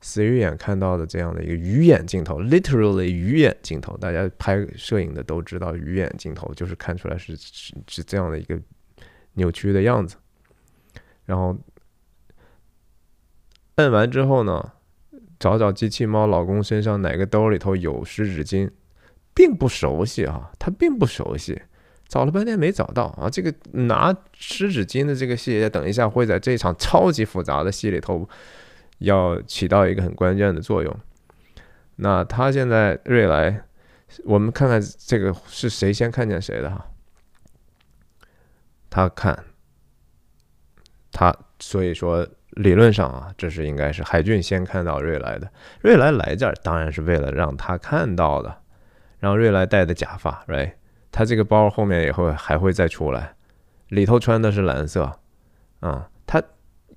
死鱼眼看到的这样的一个鱼眼镜头，literally 鱼眼镜头，大家拍摄影的都知道，鱼眼镜头就是看出来是是是这样的一个扭曲的样子。然后摁完之后呢，找找机器猫老公身上哪个兜里头有湿纸巾。并不熟悉啊，他并不熟悉，找了半天没找到啊。这个拿湿纸巾的这个细节，等一下会在这场超级复杂的戏里头要起到一个很关键的作用。那他现在瑞来，我们看看这个是谁先看见谁的哈。他看，他所以说理论上啊，这是应该是海俊先看到瑞来的。瑞来来这儿当然是为了让他看到的。然后瑞莱戴的假发，right？他这个包后面也会还会再出来，里头穿的是蓝色，啊，他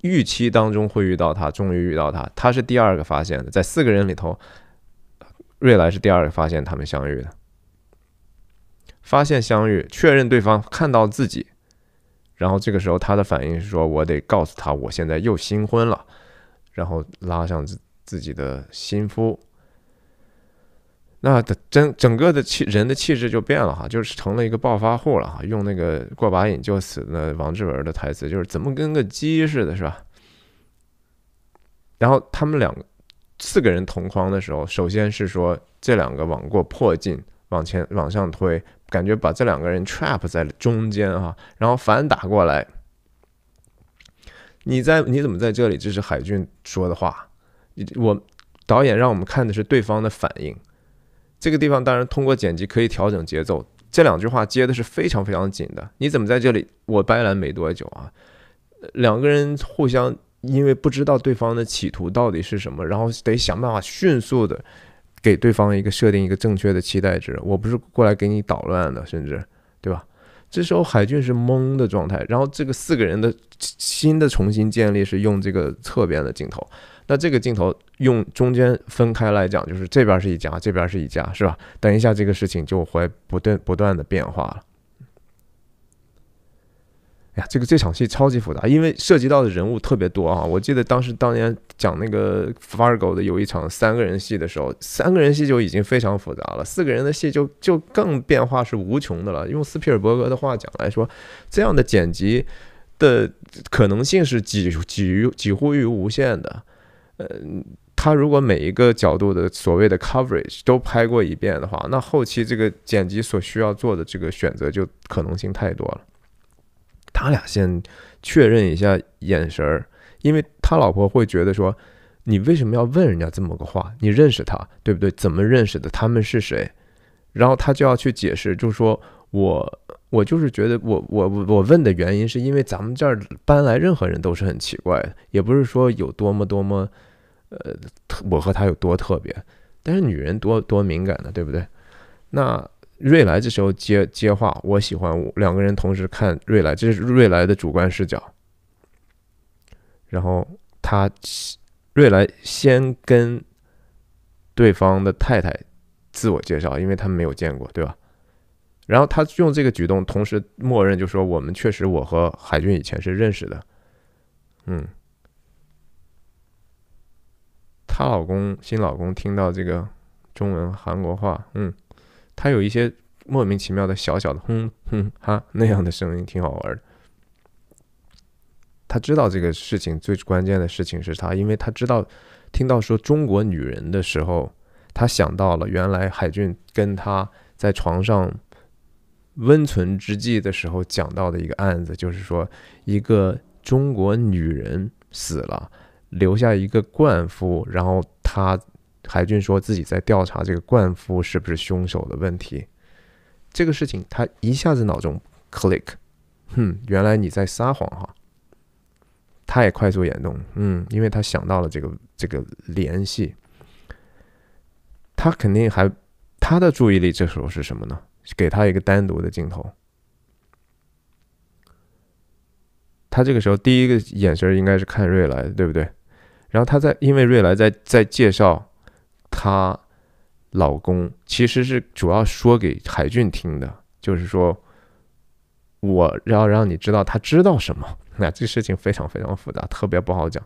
预期当中会遇到他，终于遇到他，他是第二个发现的，在四个人里头，瑞莱是第二个发现他们相遇的，发现相遇，确认对方看到自己，然后这个时候他的反应是说：“我得告诉他，我现在又新婚了。”然后拉上自自己的新夫，那的整整个的气人的气质就变了哈，就是成了一个暴发户了哈。用那个过把瘾就死的王志文的台词，就是怎么跟个鸡似的，是吧？然后他们两个四个人同框的时候，首先是说这两个往过迫近，往前往上推，感觉把这两个人 trap 在中间啊。然后反打过来，你在你怎么在这里？这是海俊说的话。我导演让我们看的是对方的反应。这个地方当然通过剪辑可以调整节奏。这两句话接的是非常非常紧的。你怎么在这里？我掰栏没多久啊，两个人互相因为不知道对方的企图到底是什么，然后得想办法迅速的给对方一个设定一个正确的期待值。我不是过来给你捣乱的，甚至对吧？这时候海俊是懵的状态，然后这个四个人的新的重新建立是用这个侧边的镜头。那这个镜头用中间分开来讲，就是这边是一家，这边是一家，是吧？等一下，这个事情就会不断不断的变化了。哎呀，这个这场戏超级复杂，因为涉及到的人物特别多啊！我记得当时当年讲那个 Fargo 的有一场三个人戏的时候，三个人戏就已经非常复杂了，四个人的戏就就更变化是无穷的了。用斯皮尔伯格的话讲来说，这样的剪辑的可能性是几几于几乎于无限的。嗯，他如果每一个角度的所谓的 coverage 都拍过一遍的话，那后期这个剪辑所需要做的这个选择就可能性太多了。他俩先确认一下眼神儿，因为他老婆会觉得说，你为什么要问人家这么个话？你认识他，对不对？怎么认识的？他们是谁？然后他就要去解释，就说我我就是觉得我我我我问的原因是因为咱们这儿搬来任何人都是很奇怪的，也不是说有多么多么。呃，我和他有多特别？但是女人多多敏感的，对不对？那瑞来这时候接接话，我喜欢我两个人同时看瑞来，这是瑞来的主观视角。然后他瑞来先跟对方的太太自我介绍，因为他们没有见过，对吧？然后他用这个举动同时默认就说，我们确实我和海俊以前是认识的，嗯。她老公新老公听到这个中文韩国话，嗯，他有一些莫名其妙的小小的哼哼哈那样的声音，挺好玩的。他知道这个事情最关键的事情是他，因为他知道听到说中国女人的时候，他想到了原来海俊跟他在床上温存之际的时候讲到的一个案子，就是说一个中国女人死了。留下一个灌夫，然后他海俊说自己在调查这个灌夫是不是凶手的问题，这个事情他一下子脑中 click，哼，原来你在撒谎哈。他也快速眼动，嗯，因为他想到了这个这个联系，他肯定还他的注意力这时候是什么呢？给他一个单独的镜头，他这个时候第一个眼神应该是看瑞来，对不对？然后她在，因为瑞莱在在介绍她老公，其实是主要说给海俊听的，就是说我要让你知道他知道什么。那这事情非常非常复杂，特别不好讲。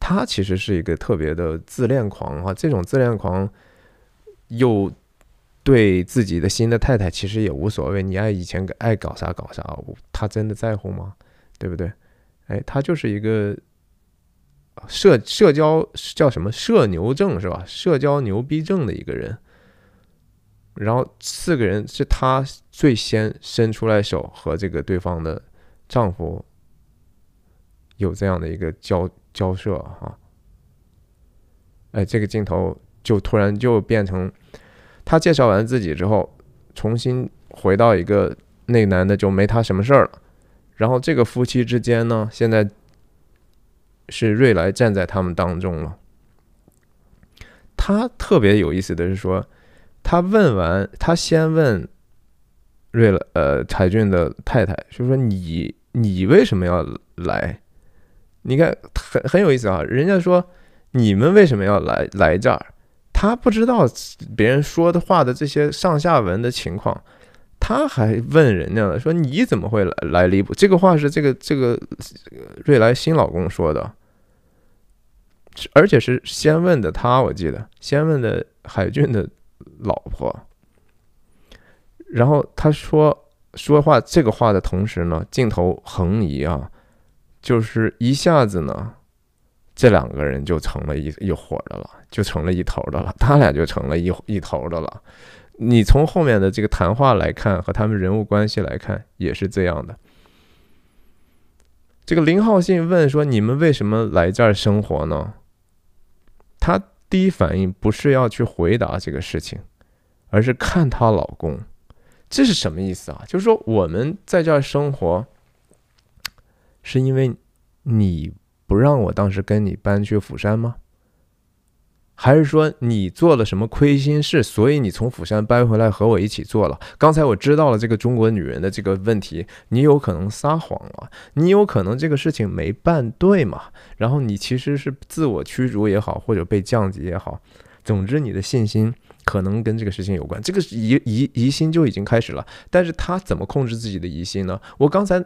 他其实是一个特别的自恋狂啊，这种自恋狂又对自己的新的太太其实也无所谓，你爱以前爱搞啥搞啥，他真的在乎吗？对不对？哎，他就是一个。社社交叫什么社牛症是吧？社交牛逼症的一个人，然后四个人是他最先伸出来手和这个对方的丈夫有这样的一个交交涉哈。哎，这个镜头就突然就变成他介绍完自己之后，重新回到一个那男的就没他什么事儿了。然后这个夫妻之间呢，现在。是瑞来站在他们当中了。他特别有意思的是说，他问完，他先问瑞了呃，柴俊的太太，就说你你为什么要来？你看很很有意思啊，人家说你们为什么要来来这儿？他不知道别人说的话的这些上下文的情况。他还问人家了，说你怎么会来来离谱？这个话是这个这个瑞来新老公说的，而且是先问的他，我记得先问的海俊的老婆。然后他说说话这个话的同时呢，镜头横移啊，就是一下子呢，这两个人就成了一一伙的了，就成了一头的了，他俩就成了一一头的了。你从后面的这个谈话来看，和他们人物关系来看，也是这样的。这个林浩信问说：“你们为什么来这儿生活呢？”他第一反应不是要去回答这个事情，而是看她老公，这是什么意思啊？就是说我们在这儿生活，是因为你不让我当时跟你搬去釜山吗？还是说你做了什么亏心事，所以你从釜山搬回来和我一起做了。刚才我知道了这个中国女人的这个问题，你有可能撒谎了，你有可能这个事情没办对嘛？然后你其实是自我驱逐也好，或者被降级也好，总之你的信心可能跟这个事情有关，这个疑疑疑心就已经开始了。但是他怎么控制自己的疑心呢？我刚才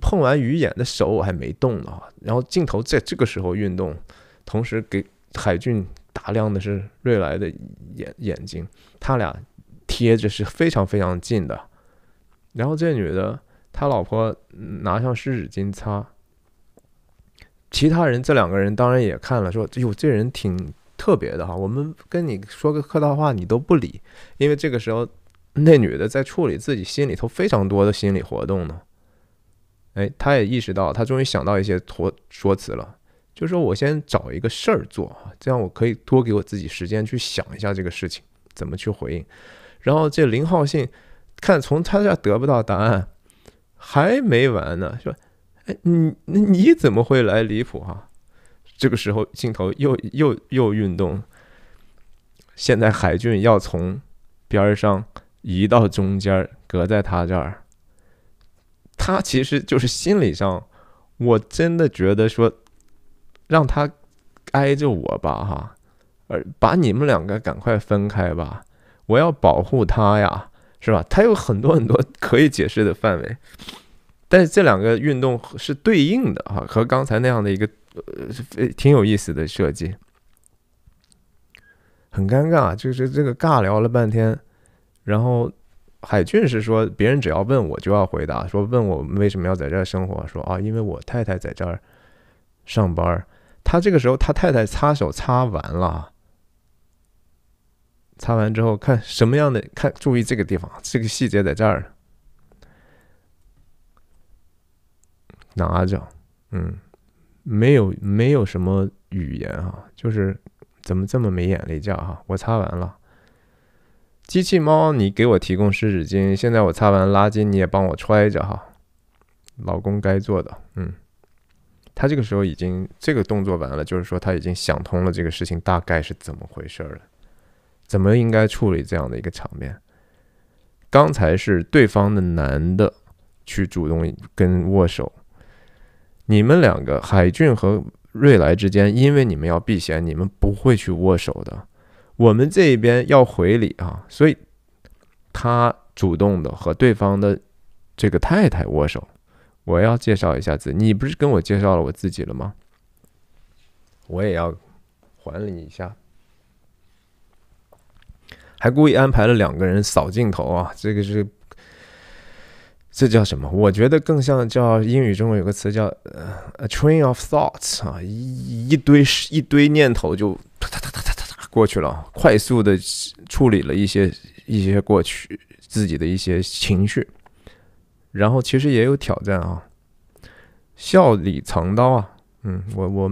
碰完鱼眼的手我还没动呢，然后镜头在这个时候运动，同时给海俊。打量的是瑞来的眼眼睛，他俩贴着是非常非常近的。然后这女的，他老婆拿上湿纸巾擦。其他人，这两个人当然也看了，说：“哟，这人挺特别的哈。”我们跟你说个客套话，你都不理，因为这个时候，那女的在处理自己心里头非常多的心理活动呢。哎，他也意识到，他终于想到一些托说辞了。就说我先找一个事儿做啊，这样我可以多给我自己时间去想一下这个事情怎么去回应。然后这林浩信看从他这儿得不到答案，还没完呢，是吧？哎，你那你怎么会来离谱哈？”这个时候镜头又又又运动，现在海俊要从边上移到中间，隔在他这儿。他其实就是心理上，我真的觉得说。让他挨着我吧，哈，而把你们两个赶快分开吧，我要保护他呀，是吧？他有很多很多可以解释的范围，但是这两个运动是对应的，哈，和刚才那样的一个呃挺有意思的设计，很尴尬，就是这个尬聊了半天，然后海俊是说，别人只要问我就要回答，说问我为什么要在这儿生活，说啊，因为我太太在这儿上班。他这个时候，他太太擦手擦完了，擦完之后看什么样的？看，注意这个地方，这个细节在这儿。拿着，嗯，没有没有什么语言啊，就是怎么这么没眼力架哈？我擦完了，机器猫，你给我提供湿纸巾，现在我擦完垃圾，你也帮我揣着哈，老公该做的，嗯。他这个时候已经这个动作完了，就是说他已经想通了这个事情大概是怎么回事了，怎么应该处理这样的一个场面。刚才是对方的男的去主动跟握手，你们两个海俊和瑞来之间，因为你们要避嫌，你们不会去握手的。我们这边要回礼啊，所以他主动的和对方的这个太太握手。我要介绍一下自己，你不是跟我介绍了我自己了吗？我也要还你一下，还故意安排了两个人扫镜头啊，这个是这叫什么？我觉得更像叫英语中有个词叫呃，train a of thoughts 啊，一堆一堆念头就哒哒哒哒哒哒过去了，快速的处理了一些一些过去自己的一些情绪。然后其实也有挑战啊，笑里藏刀啊，嗯，我我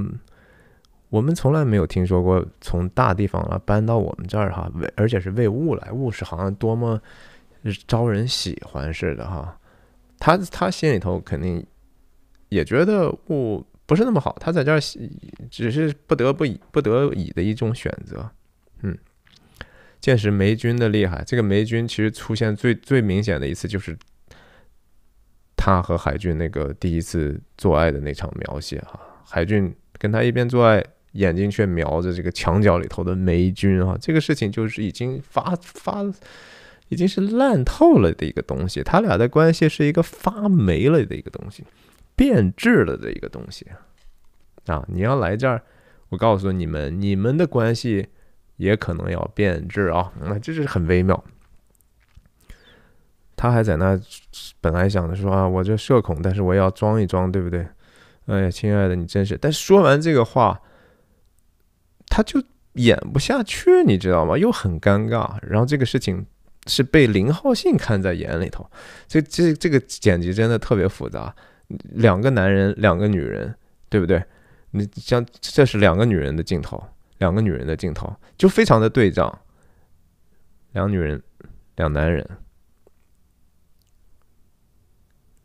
我们从来没有听说过从大地方啊搬到我们这儿哈，为而且是为物来，物是好像多么招人喜欢似的哈，他他心里头肯定也觉得物不是那么好，他在这儿只是不得不不得已的一种选择，嗯，见识霉菌的厉害，这个霉菌其实出现最最明显的一次就是。他和海俊那个第一次做爱的那场描写，哈，海俊跟他一边做爱，眼睛却瞄着这个墙角里头的霉菌，啊，这个事情就是已经发发，已经是烂透了的一个东西。他俩的关系是一个发霉了的一个东西，变质了的一个东西啊！你要来这儿，我告诉你们，你们的关系也可能要变质啊，那这是很微妙。他还在那，本来想着说啊，我这社恐，但是我要装一装，对不对？哎呀，亲爱的，你真是。但是说完这个话，他就演不下去，你知道吗？又很尴尬。然后这个事情是被林浩信看在眼里头。这这这个剪辑真的特别复杂，两个男人，两个女人，对不对？你像这是两个女人的镜头，两个女人的镜头就非常的对仗，两女人，两男人。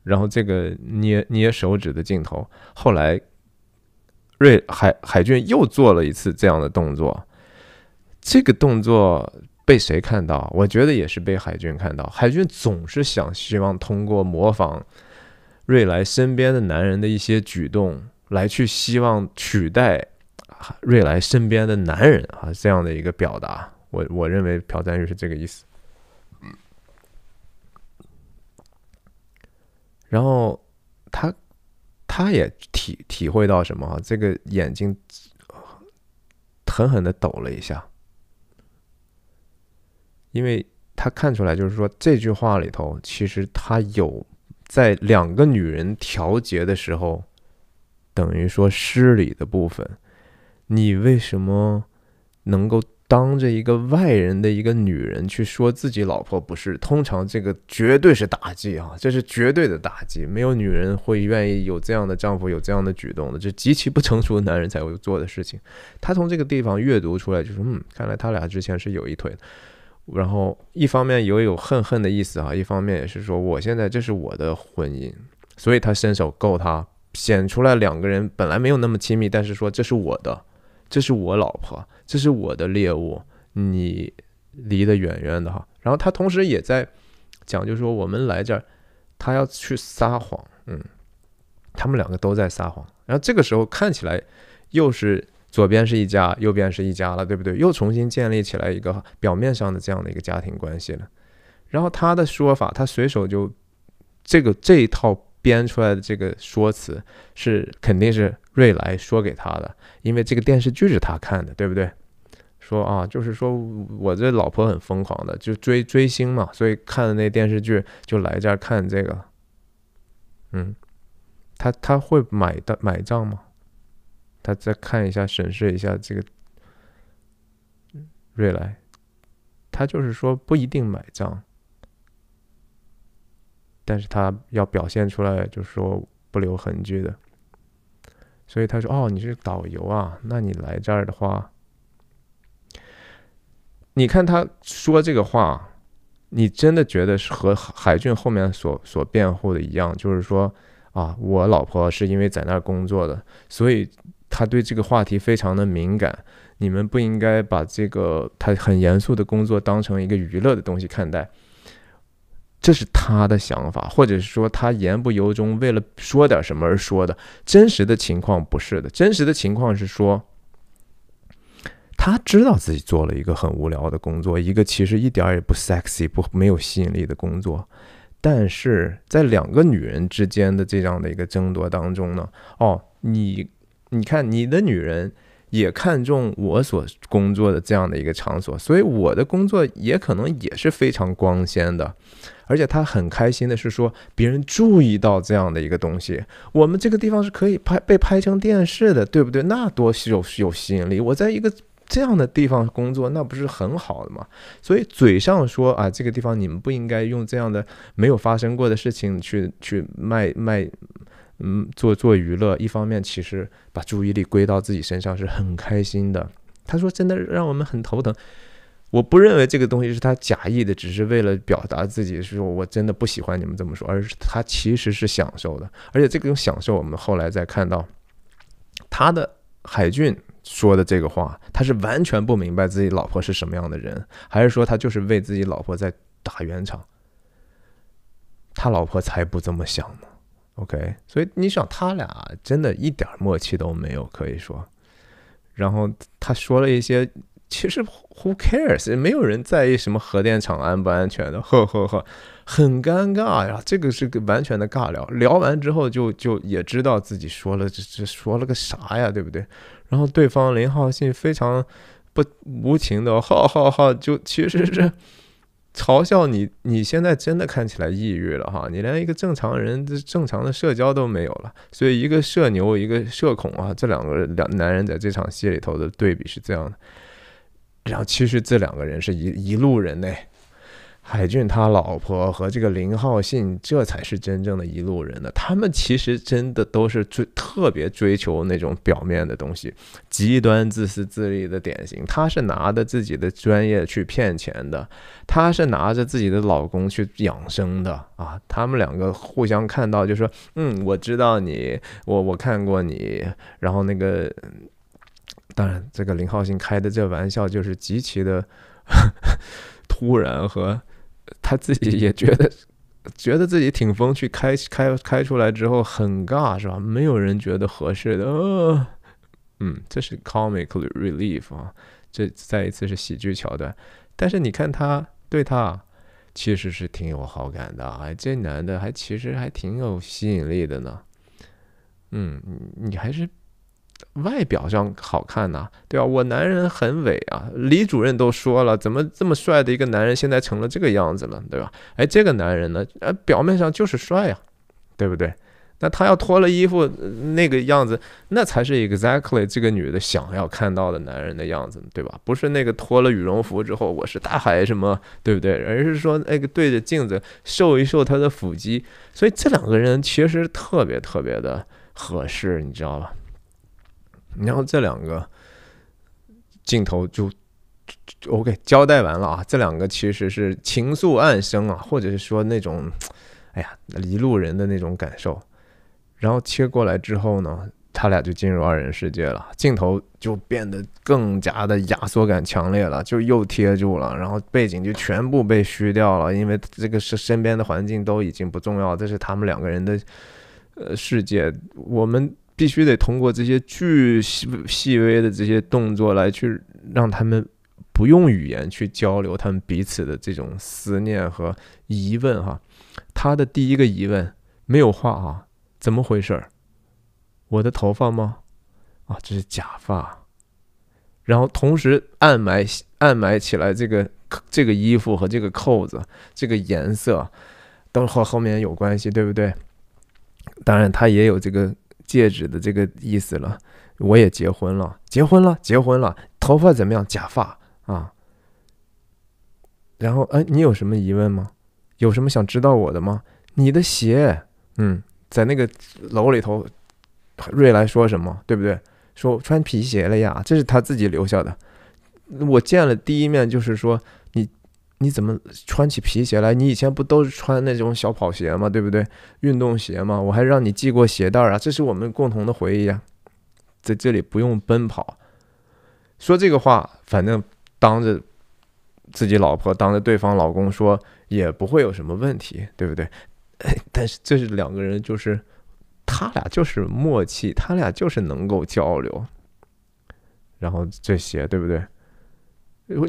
然后这个捏捏手指的镜头，后来，瑞海海俊又做了一次这样的动作，这个动作被谁看到？我觉得也是被海俊看到。海俊总是想希望通过模仿瑞来身边的男人的一些举动，来去希望取代瑞来身边的男人啊，这样的一个表达，我我认为朴赞玉是这个意思。然后他他也体体会到什么啊？这个眼睛狠狠的抖了一下，因为他看出来，就是说这句话里头，其实他有在两个女人调节的时候，等于说失礼的部分，你为什么能够？当着一个外人的一个女人去说自己老婆不是，通常这个绝对是打击啊，这是绝对的打击，没有女人会愿意有这样的丈夫有这样的举动的，这极其不成熟的男人才会做的事情。他从这个地方阅读出来就是，嗯，看来他俩之前是有一腿，然后一方面有有恨恨的意思啊，一方面也是说我现在这是我的婚姻，所以他伸手够他，显出来两个人本来没有那么亲密，但是说这是我的。这是我老婆，这是我的猎物，你离得远远的哈。然后他同时也在讲，就是说我们来这儿，他要去撒谎，嗯，他们两个都在撒谎。然后这个时候看起来又是左边是一家，右边是一家了，对不对？又重新建立起来一个表面上的这样的一个家庭关系了。然后他的说法，他随手就这个这一套。编出来的这个说辞是肯定是瑞来说给他的，因为这个电视剧是他看的，对不对？说啊，就是说我这老婆很疯狂的，就追追星嘛，所以看的那电视剧就来这儿看这个。嗯，他他会买的买账吗？他再看一下，审视一下这个瑞来，他就是说不一定买账。但是他要表现出来，就是说不留痕迹的。所以他说：“哦，你是导游啊？那你来这儿的话，你看他说这个话，你真的觉得是和海俊后面所所辩护的一样？就是说啊，我老婆是因为在那儿工作的，所以他对这个话题非常的敏感。你们不应该把这个他很严肃的工作当成一个娱乐的东西看待。”这是他的想法，或者是说他言不由衷，为了说点什么而说的。真实的情况不是的，真实的情况是说，他知道自己做了一个很无聊的工作，一个其实一点也不 sexy、不没有吸引力的工作。但是在两个女人之间的这样的一个争夺当中呢，哦，你，你看，你的女人也看中我所工作的这样的一个场所，所以我的工作也可能也是非常光鲜的。而且他很开心的是说，别人注意到这样的一个东西，我们这个地方是可以拍被拍成电视的，对不对？那多有有吸引力！我在一个这样的地方工作，那不是很好的吗？所以嘴上说啊，这个地方你们不应该用这样的没有发生过的事情去去卖卖，嗯，做做娱乐。一方面，其实把注意力归到自己身上是很开心的。他说，真的让我们很头疼。我不认为这个东西是他假意的，只是为了表达自己，是我真的不喜欢你们这么说，而是他其实是享受的，而且这种享受，我们后来再看到他的海俊说的这个话，他是完全不明白自己老婆是什么样的人，还是说他就是为自己老婆在打圆场？他老婆才不这么想呢。OK，所以你想，他俩真的一点默契都没有，可以说。然后他说了一些。其实 who cares 没有人在意什么核电厂安不安全的，呵呵呵，很尴尬呀，这个是完全的尬聊，聊完之后就就也知道自己说了这这说了个啥呀，对不对？然后对方林浩信非常不无情的，哈哈哈，就其实是嘲笑你，你现在真的看起来抑郁了哈，你连一个正常人的正常的社交都没有了，所以一个社牛一个社恐啊，这两个两男人在这场戏里头的对比是这样的。然后其实这两个人是一一路人呢，海俊他老婆和这个林浩信，这才是真正的一路人呢。他们其实真的都是追特别追求那种表面的东西，极端自私自利的典型。他是拿着自己的专业去骗钱的，他是拿着自己的老公去养生的啊。他们两个互相看到就说，嗯，我知道你，我我看过你，然后那个。当然，这个林浩信开的这玩笑就是极其的 突然，和 他自己也觉得 觉得自己挺风趣，开开开出来之后很尬，是吧？没有人觉得合适的，嗯，这是 c o m i c a l relief 啊，这再一次是喜剧桥段。但是你看他对他其实是挺有好感的啊，这男的还其实还挺有吸引力的呢。嗯，你还是。外表上好看呐，对吧？我男人很伟啊，李主任都说了，怎么这么帅的一个男人现在成了这个样子了，对吧？哎，这个男人呢，呃，表面上就是帅呀，对不对？那他要脱了衣服那个样子，那才是 exactly 这个女的想要看到的男人的样子，对吧？不是那个脱了羽绒服之后我是大海什么，对不对？而是说那个对着镜子秀一秀他的腹肌，所以这两个人其实特别特别的合适，你知道吧？然后这两个镜头就就 OK 交代完了啊，这两个其实是情愫暗生啊，或者是说那种哎呀一路人的那种感受。然后切过来之后呢，他俩就进入二人世界了，镜头就变得更加的压缩感强烈了，就又贴住了，然后背景就全部被虚掉了，因为这个是身边的环境都已经不重要，这是他们两个人的呃世界，我们。必须得通过这些巨细细微的这些动作来去让他们不用语言去交流他们彼此的这种思念和疑问哈。他的第一个疑问没有画啊，怎么回事儿？我的头发吗？啊，这是假发。然后同时暗埋暗埋起来这个这个衣服和这个扣子，这个颜色都和后面有关系，对不对？当然，他也有这个。戒指的这个意思了，我也结婚了，结婚了，结婚了，头发怎么样？假发啊。然后，哎，你有什么疑问吗？有什么想知道我的吗？你的鞋，嗯，在那个楼里头，瑞来说什么？对不对？说穿皮鞋了呀，这是他自己留下的。我见了第一面就是说你。你怎么穿起皮鞋来？你以前不都是穿那种小跑鞋吗？对不对？运动鞋吗？我还让你系过鞋带儿啊！这是我们共同的回忆呀，在这里不用奔跑，说这个话，反正当着自己老婆，当着对方老公说，也不会有什么问题，对不对？但是这是两个人，就是他俩就是默契，他俩就是能够交流，然后这些对不对？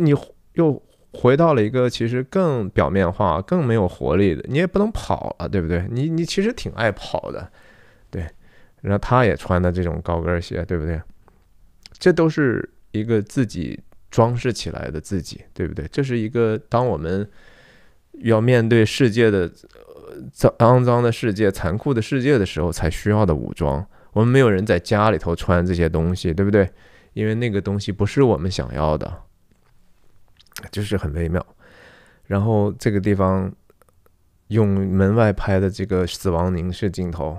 你又。回到了一个其实更表面化、更没有活力的，你也不能跑了，对不对？你你其实挺爱跑的，对。然后他也穿的这种高跟鞋，对不对？这都是一个自己装饰起来的自己，对不对？这是一个当我们要面对世界的脏、肮脏的世界、残酷的世界的时候才需要的武装。我们没有人在家里头穿这些东西，对不对？因为那个东西不是我们想要的。就是很微妙，然后这个地方用门外拍的这个死亡凝视镜头，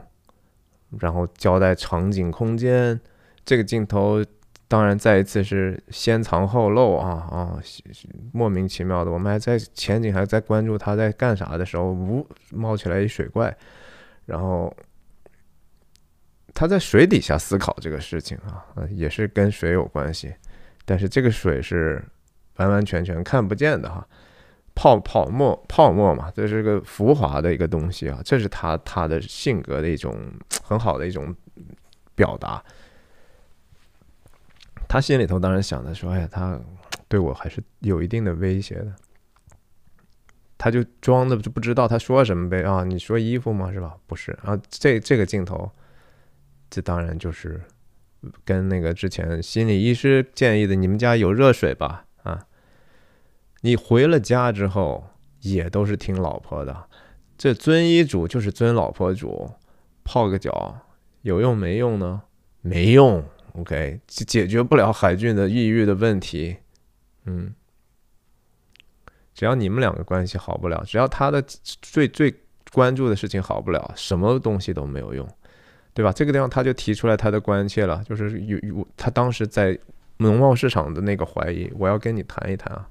然后交代场景空间。这个镜头当然再一次是先藏后露啊啊，莫名其妙的。我们还在前景还在关注他在干啥的时候，呜，冒起来一水怪，然后他在水底下思考这个事情啊，也是跟水有关系，但是这个水是。完完全全看不见的哈，泡泡沫泡沫嘛，这是个浮华的一个东西啊，这是他他的性格的一种很好的一种表达。他心里头当然想的说，哎呀，他对我还是有一定的威胁的，他就装的就不知道他说什么呗啊，你说衣服吗是吧？不是，啊，这这个镜头，这当然就是跟那个之前心理医师建议的，你们家有热水吧？你回了家之后也都是听老婆的，这遵医嘱就是遵老婆嘱，泡个脚有用没用呢？没用，OK，解决不了海俊的抑郁的问题。嗯，只要你们两个关系好不了，只要他的最最关注的事情好不了，什么东西都没有用，对吧？这个地方他就提出来他的关切了，就是有有他当时在农贸市场的那个怀疑，我要跟你谈一谈啊。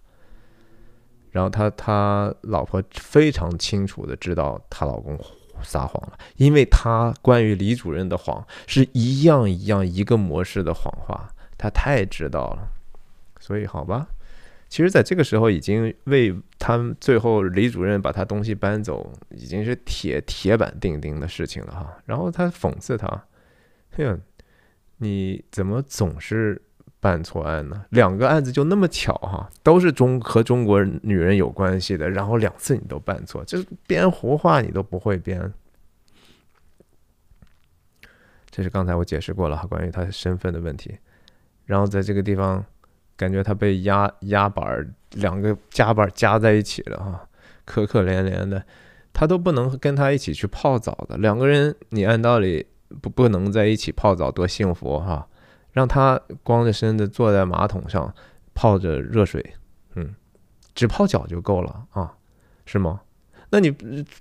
然后他他老婆非常清楚的知道她老公撒谎了，因为他关于李主任的谎是一样一样一个模式的谎话，他太知道了。所以好吧，其实在这个时候已经为他最后李主任把他东西搬走已经是铁铁板钉钉的事情了哈。然后他讽刺他，哼，你怎么总是？办错案呢？两个案子就那么巧哈，都是中和中国女人有关系的。然后两次你都办错，就是编胡话你都不会编。这是刚才我解释过了哈，关于他身份的问题。然后在这个地方，感觉他被压压板儿，两个夹板夹在一起了哈，可可怜怜的，他都不能跟他一起去泡澡的。两个人你按道理不不能在一起泡澡，多幸福哈。让他光着身子坐在马桶上泡着热水，嗯，只泡脚就够了啊，是吗？那你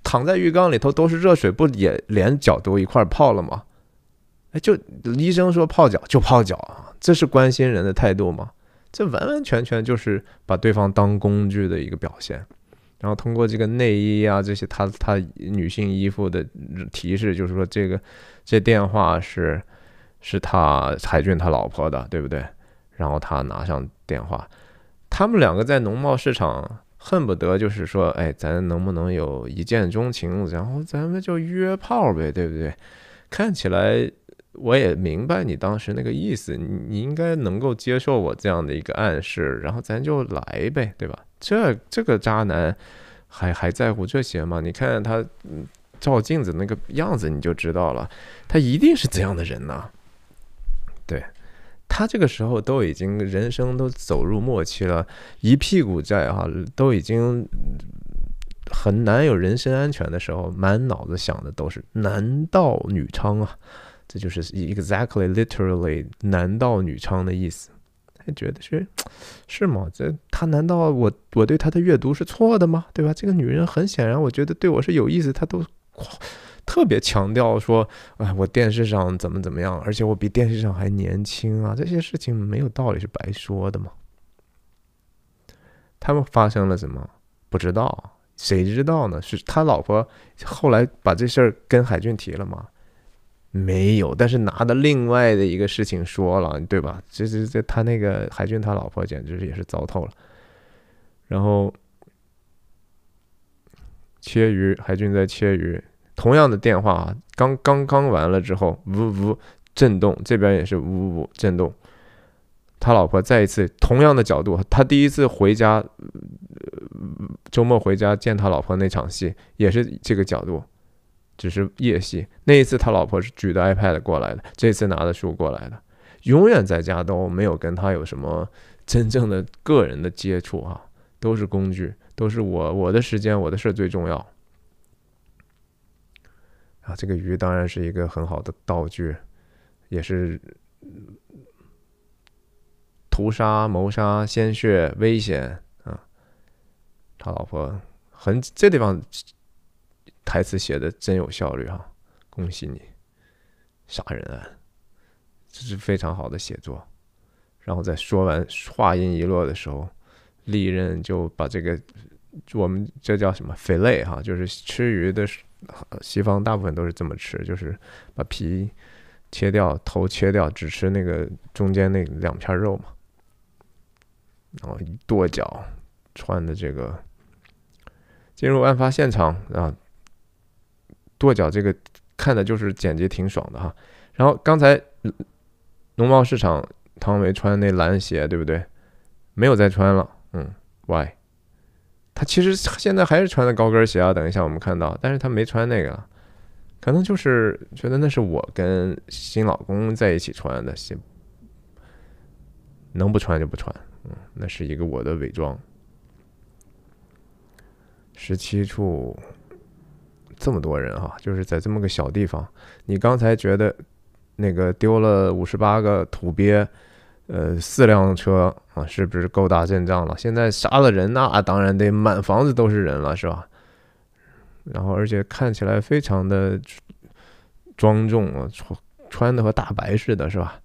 躺在浴缸里头都是热水，不也连脚都一块泡了吗？哎，就医生说泡脚就泡脚啊，这是关心人的态度吗？这完完全全就是把对方当工具的一个表现。然后通过这个内衣啊这些，他他女性衣服的提示，就是说这个这电话是。是他海俊他老婆的，对不对？然后他拿上电话，他们两个在农贸市场，恨不得就是说，哎，咱能不能有一见钟情，然后咱们就约炮呗，对不对？看起来我也明白你当时那个意思，你应该能够接受我这样的一个暗示，然后咱就来呗，对吧？这这个渣男还还在乎这些吗？你看他照镜子那个样子，你就知道了，他一定是这样的人呢？对他这个时候都已经人生都走入末期了，一屁股债哈，都已经很难有人身安全的时候，满脑子想的都是男盗女娼啊，这就是 exactly literally 男盗女娼的意思。他觉得是是吗？这他难道我我对他的阅读是错的吗？对吧？这个女人很显然，我觉得对我是有意思，她都。特别强调说，哎，我电视上怎么怎么样，而且我比电视上还年轻啊，这些事情没有道理是白说的嘛。他们发生了什么不知道，谁知道呢？是他老婆后来把这事儿跟海俊提了吗？没有，但是拿的另外的一个事情说了，对吧？这这这，他那个海俊他老婆简直也是糟透了。然后切鱼，海俊在切鱼。同样的电话啊，刚刚刚完了之后，呜呜震动，这边也是呜呜震动。他老婆再一次同样的角度，他第一次回家，周末回家见他老婆那场戏也是这个角度，只是夜戏。那一次他老婆是举的 iPad 过来的，这次拿的书过来的。永远在家都没有跟他有什么真正的个人的接触啊，都是工具，都是我我的时间我的事儿最重要。啊，这个鱼当然是一个很好的道具，也是屠杀、谋杀、鲜血、危险啊！他老婆很，这地方台词写的真有效率哈！恭喜你，杀人案，这是非常好的写作。然后在说完话音一落的时候，利刃就把这个我们这叫什么 fillet 哈，就是吃鱼的。西方大部分都是这么吃，就是把皮切掉、头切掉，只吃那个中间那两片肉嘛。然后一跺脚，穿的这个进入案发现场，啊，跺脚这个看的就是简洁挺爽的哈。然后刚才农贸市场，汤唯穿那蓝鞋对不对？没有再穿了，嗯？Why？他其实现在还是穿的高跟鞋啊，等一下我们看到，但是他没穿那个，可能就是觉得那是我跟新老公在一起穿的鞋，能不穿就不穿，嗯，那是一个我的伪装。十七处，这么多人啊，就是在这么个小地方，你刚才觉得那个丢了五十八个土鳖。呃，四辆车啊，是不是够打阵仗了？现在杀了人，那当然得满房子都是人了，是吧？然后，而且看起来非常的庄重啊，穿穿的和大白似的，是吧？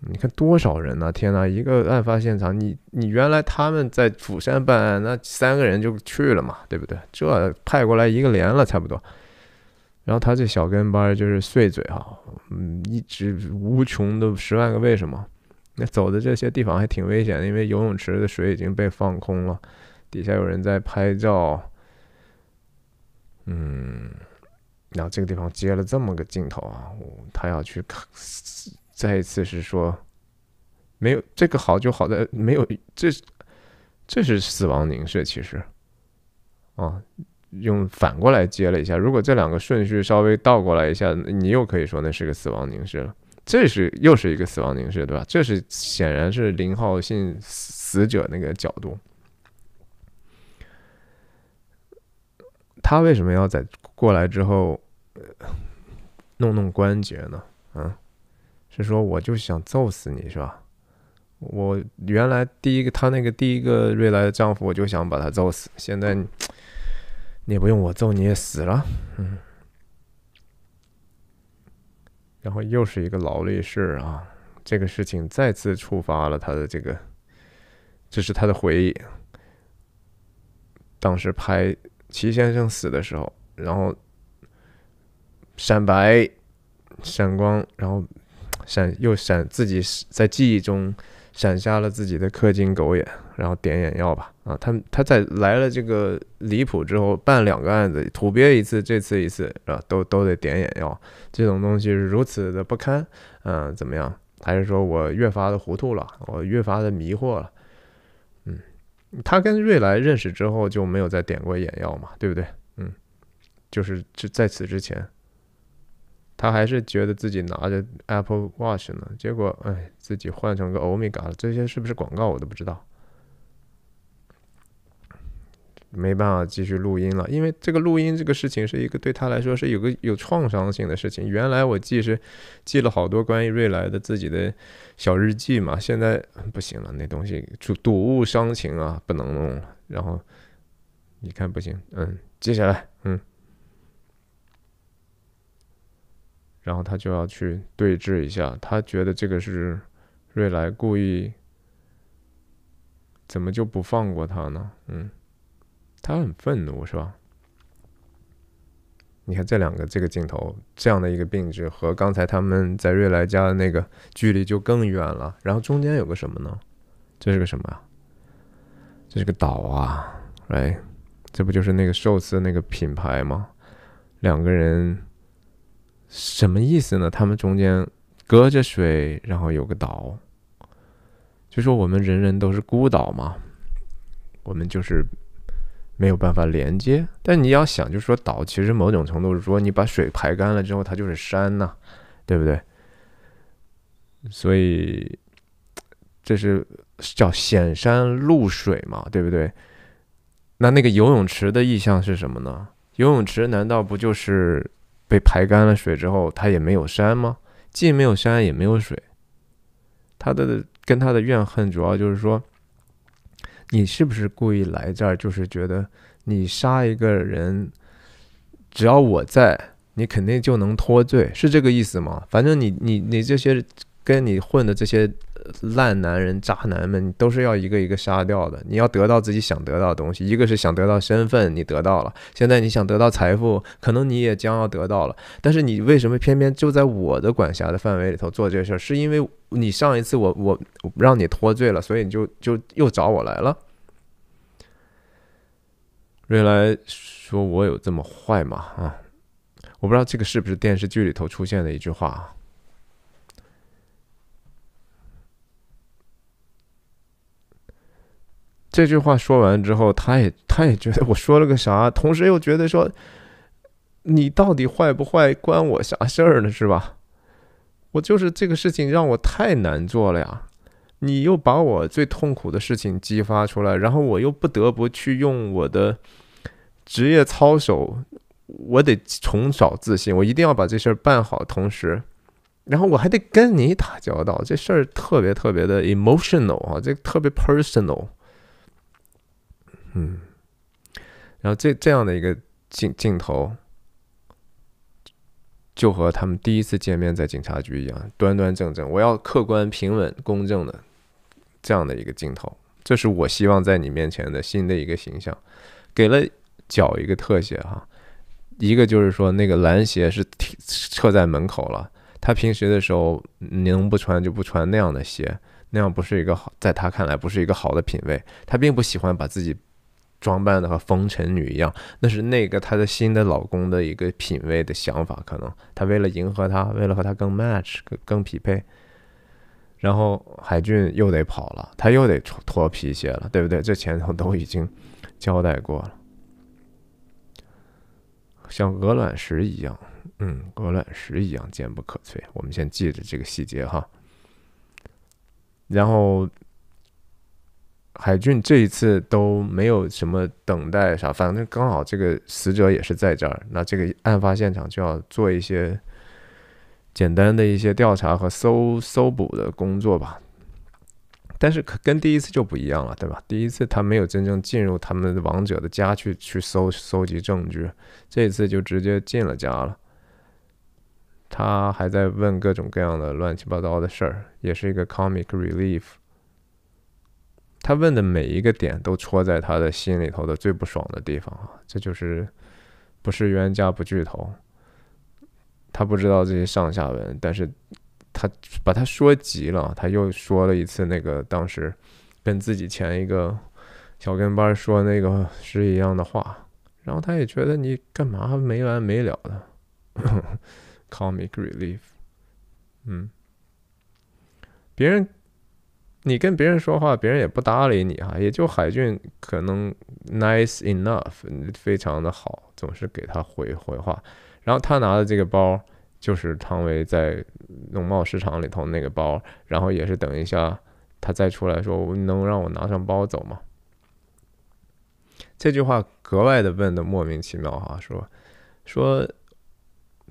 你看多少人呢？天哪！一个案发现场，你你原来他们在釜山办案，那三个人就去了嘛，对不对？这派过来一个连了，差不多。然后他这小跟班就是碎嘴哈，嗯，一直无穷的十万个为什么。那走的这些地方还挺危险，的，因为游泳池的水已经被放空了，底下有人在拍照，嗯，然后这个地方接了这么个镜头啊，他要去看，再一次是说没有这个好就好在没有这这是死亡凝视，其实啊，用反过来接了一下，如果这两个顺序稍微倒过来一下，你又可以说那是个死亡凝视了。这是又是一个死亡凝视，对吧？这是显然是林浩信死者那个角度。他为什么要在过来之后弄弄关节呢？嗯，是说我就想揍死你是吧？我原来第一个他那个第一个瑞来的丈夫，我就想把他揍死。现在你也不用我揍，你也死了。嗯。然后又是一个劳力士啊！这个事情再次触发了他的这个，这是他的回忆。当时拍齐先生死的时候，然后闪白、闪光，然后闪又闪，自己在记忆中。闪瞎了自己的氪金狗眼，然后点眼药吧啊！他他在来了这个离谱之后，办两个案子，土鳖一次，这次一次啊，都都得点眼药。这种东西是如此的不堪，嗯，怎么样？还是说我越发的糊涂了，我越发的迷惑了？嗯，他跟瑞来认识之后就没有再点过眼药嘛，对不对？嗯，就是就在此之前。他还是觉得自己拿着 Apple Watch 呢，结果哎，自己换成个欧米伽了。这些是不是广告我都不知道，没办法继续录音了，因为这个录音这个事情是一个对他来说是有个有创伤性的事情。原来我记是记了好多关于瑞来的自己的小日记嘛，现在不行了，那东西就睹物伤情啊，不能弄了。然后你看不行，嗯，接下来。然后他就要去对峙一下，他觉得这个是瑞来故意，怎么就不放过他呢？嗯，他很愤怒，是吧？你看这两个这个镜头，这样的一个并置，和刚才他们在瑞来家的那个距离就更远了。然后中间有个什么呢？这是个什么？啊？这是个岛啊！哎，这不就是那个寿司那个品牌吗？两个人。什么意思呢？他们中间隔着水，然后有个岛，就说我们人人都是孤岛嘛，我们就是没有办法连接。但你要想，就说岛其实某种程度是说你把水排干了之后，它就是山呐，对不对？所以这是叫显山露水嘛，对不对？那那个游泳池的意象是什么呢？游泳池难道不就是？被排干了水之后，他也没有山吗？既没有山，也没有水。他的跟他的怨恨主要就是说，你是不是故意来这儿？就是觉得你杀一个人，只要我在，你肯定就能脱罪，是这个意思吗？反正你你你这些跟你混的这些。烂男人、渣男们你都是要一个一个杀掉的。你要得到自己想得到的东西，一个是想得到身份，你得到了；现在你想得到财富，可能你也将要得到了。但是你为什么偏偏就在我的管辖的范围里头做这事儿？是因为你上一次我我让你脱罪了，所以你就就又找我来了。瑞来说：“我有这么坏吗？”啊，我不知道这个是不是电视剧里头出现的一句话。这句话说完之后，他也他也觉得我说了个啥，同时又觉得说，你到底坏不坏关我啥事儿呢？是吧？我就是这个事情让我太难做了呀！你又把我最痛苦的事情激发出来，然后我又不得不去用我的职业操守，我得重找自信，我一定要把这事儿办好。同时，然后我还得跟你打交道，这事儿特别特别的 emotional 啊，这特别 personal。嗯，然后这这样的一个镜镜头，就和他们第一次见面在警察局一样，端端正正。我要客观、平稳、公正的这样的一个镜头，这是我希望在你面前的新的一个形象。给了脚一个特写哈，一个就是说那个蓝鞋是撤在门口了。他平时的时候能不穿就不穿那样的鞋，那样不是一个好，在他看来不是一个好的品味。他并不喜欢把自己。装扮的和风尘女一样，那是那个她的新的老公的一个品味的想法，可能她为了迎合他，为了和他更 match 更匹配，然后海俊又得跑了，他又得脱脱皮鞋了，对不对？这前头都已经交代过了，像鹅卵石一样，嗯，鹅卵石一样坚不可摧。我们先记着这个细节哈，然后。海俊这一次都没有什么等待啥，反正刚好这个死者也是在这儿，那这个案发现场就要做一些简单的一些调查和搜搜捕的工作吧。但是可跟第一次就不一样了，对吧？第一次他没有真正进入他们亡者的家去去搜搜集证据，这次就直接进了家了。他还在问各种各样的乱七八糟的事儿，也是一个 comic relief。他问的每一个点都戳在他的心里头的最不爽的地方啊！这就是不是冤家不聚头。他不知道这些上下文，但是他把他说急了。他又说了一次那个当时跟自己前一个小跟班说那个是一样的话。然后他也觉得你干嘛没完没了的 c o m i c relief。嗯，别人。你跟别人说话，别人也不搭理你啊，也就海俊可能 nice enough，非常的好，总是给他回回话。然后他拿的这个包，就是汤唯在农贸市场里头那个包。然后也是等一下，他再出来说，能让我拿上包走吗？这句话格外的问的莫名其妙哈，说说。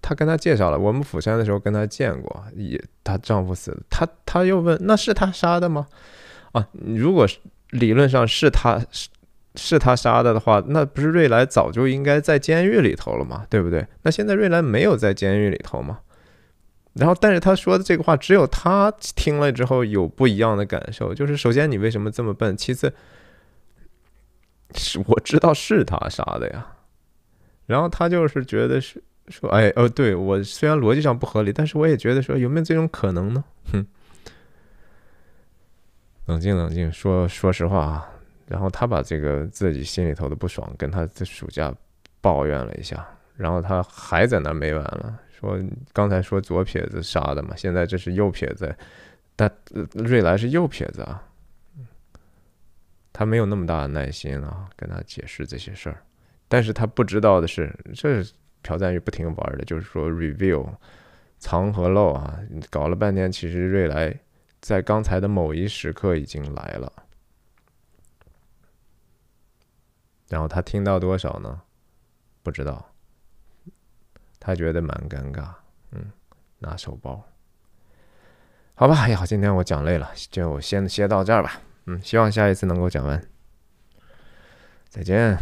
他跟她介绍了，我们釜山的时候跟她见过，也她丈夫死了，她她又问那是他杀的吗？啊，如果是理论上是他是是他杀的的话，那不是瑞莱早就应该在监狱里头了吗？对不对？那现在瑞莱没有在监狱里头吗？然后，但是他说的这个话，只有他听了之后有不一样的感受，就是首先你为什么这么笨？其次，是我知道是他杀的呀，然后他就是觉得是。说哎哦，对我虽然逻辑上不合理，但是我也觉得说有没有这种可能呢？哼，冷静冷静，说说实话啊。然后他把这个自己心里头的不爽跟他的暑假抱怨了一下，然后他还在那没完了，说刚才说左撇子杀的嘛，现在这是右撇子，但瑞来是右撇子啊，他没有那么大的耐心啊，跟他解释这些事儿。但是他不知道的是这。朴赞玉不停玩的，就是说 review 藏和漏啊，搞了半天，其实瑞来在刚才的某一时刻已经来了，然后他听到多少呢？不知道，他觉得蛮尴尬，嗯，拿手包，好吧，哎呀，今天我讲累了，就先歇到这儿吧，嗯，希望下一次能够讲完，再见。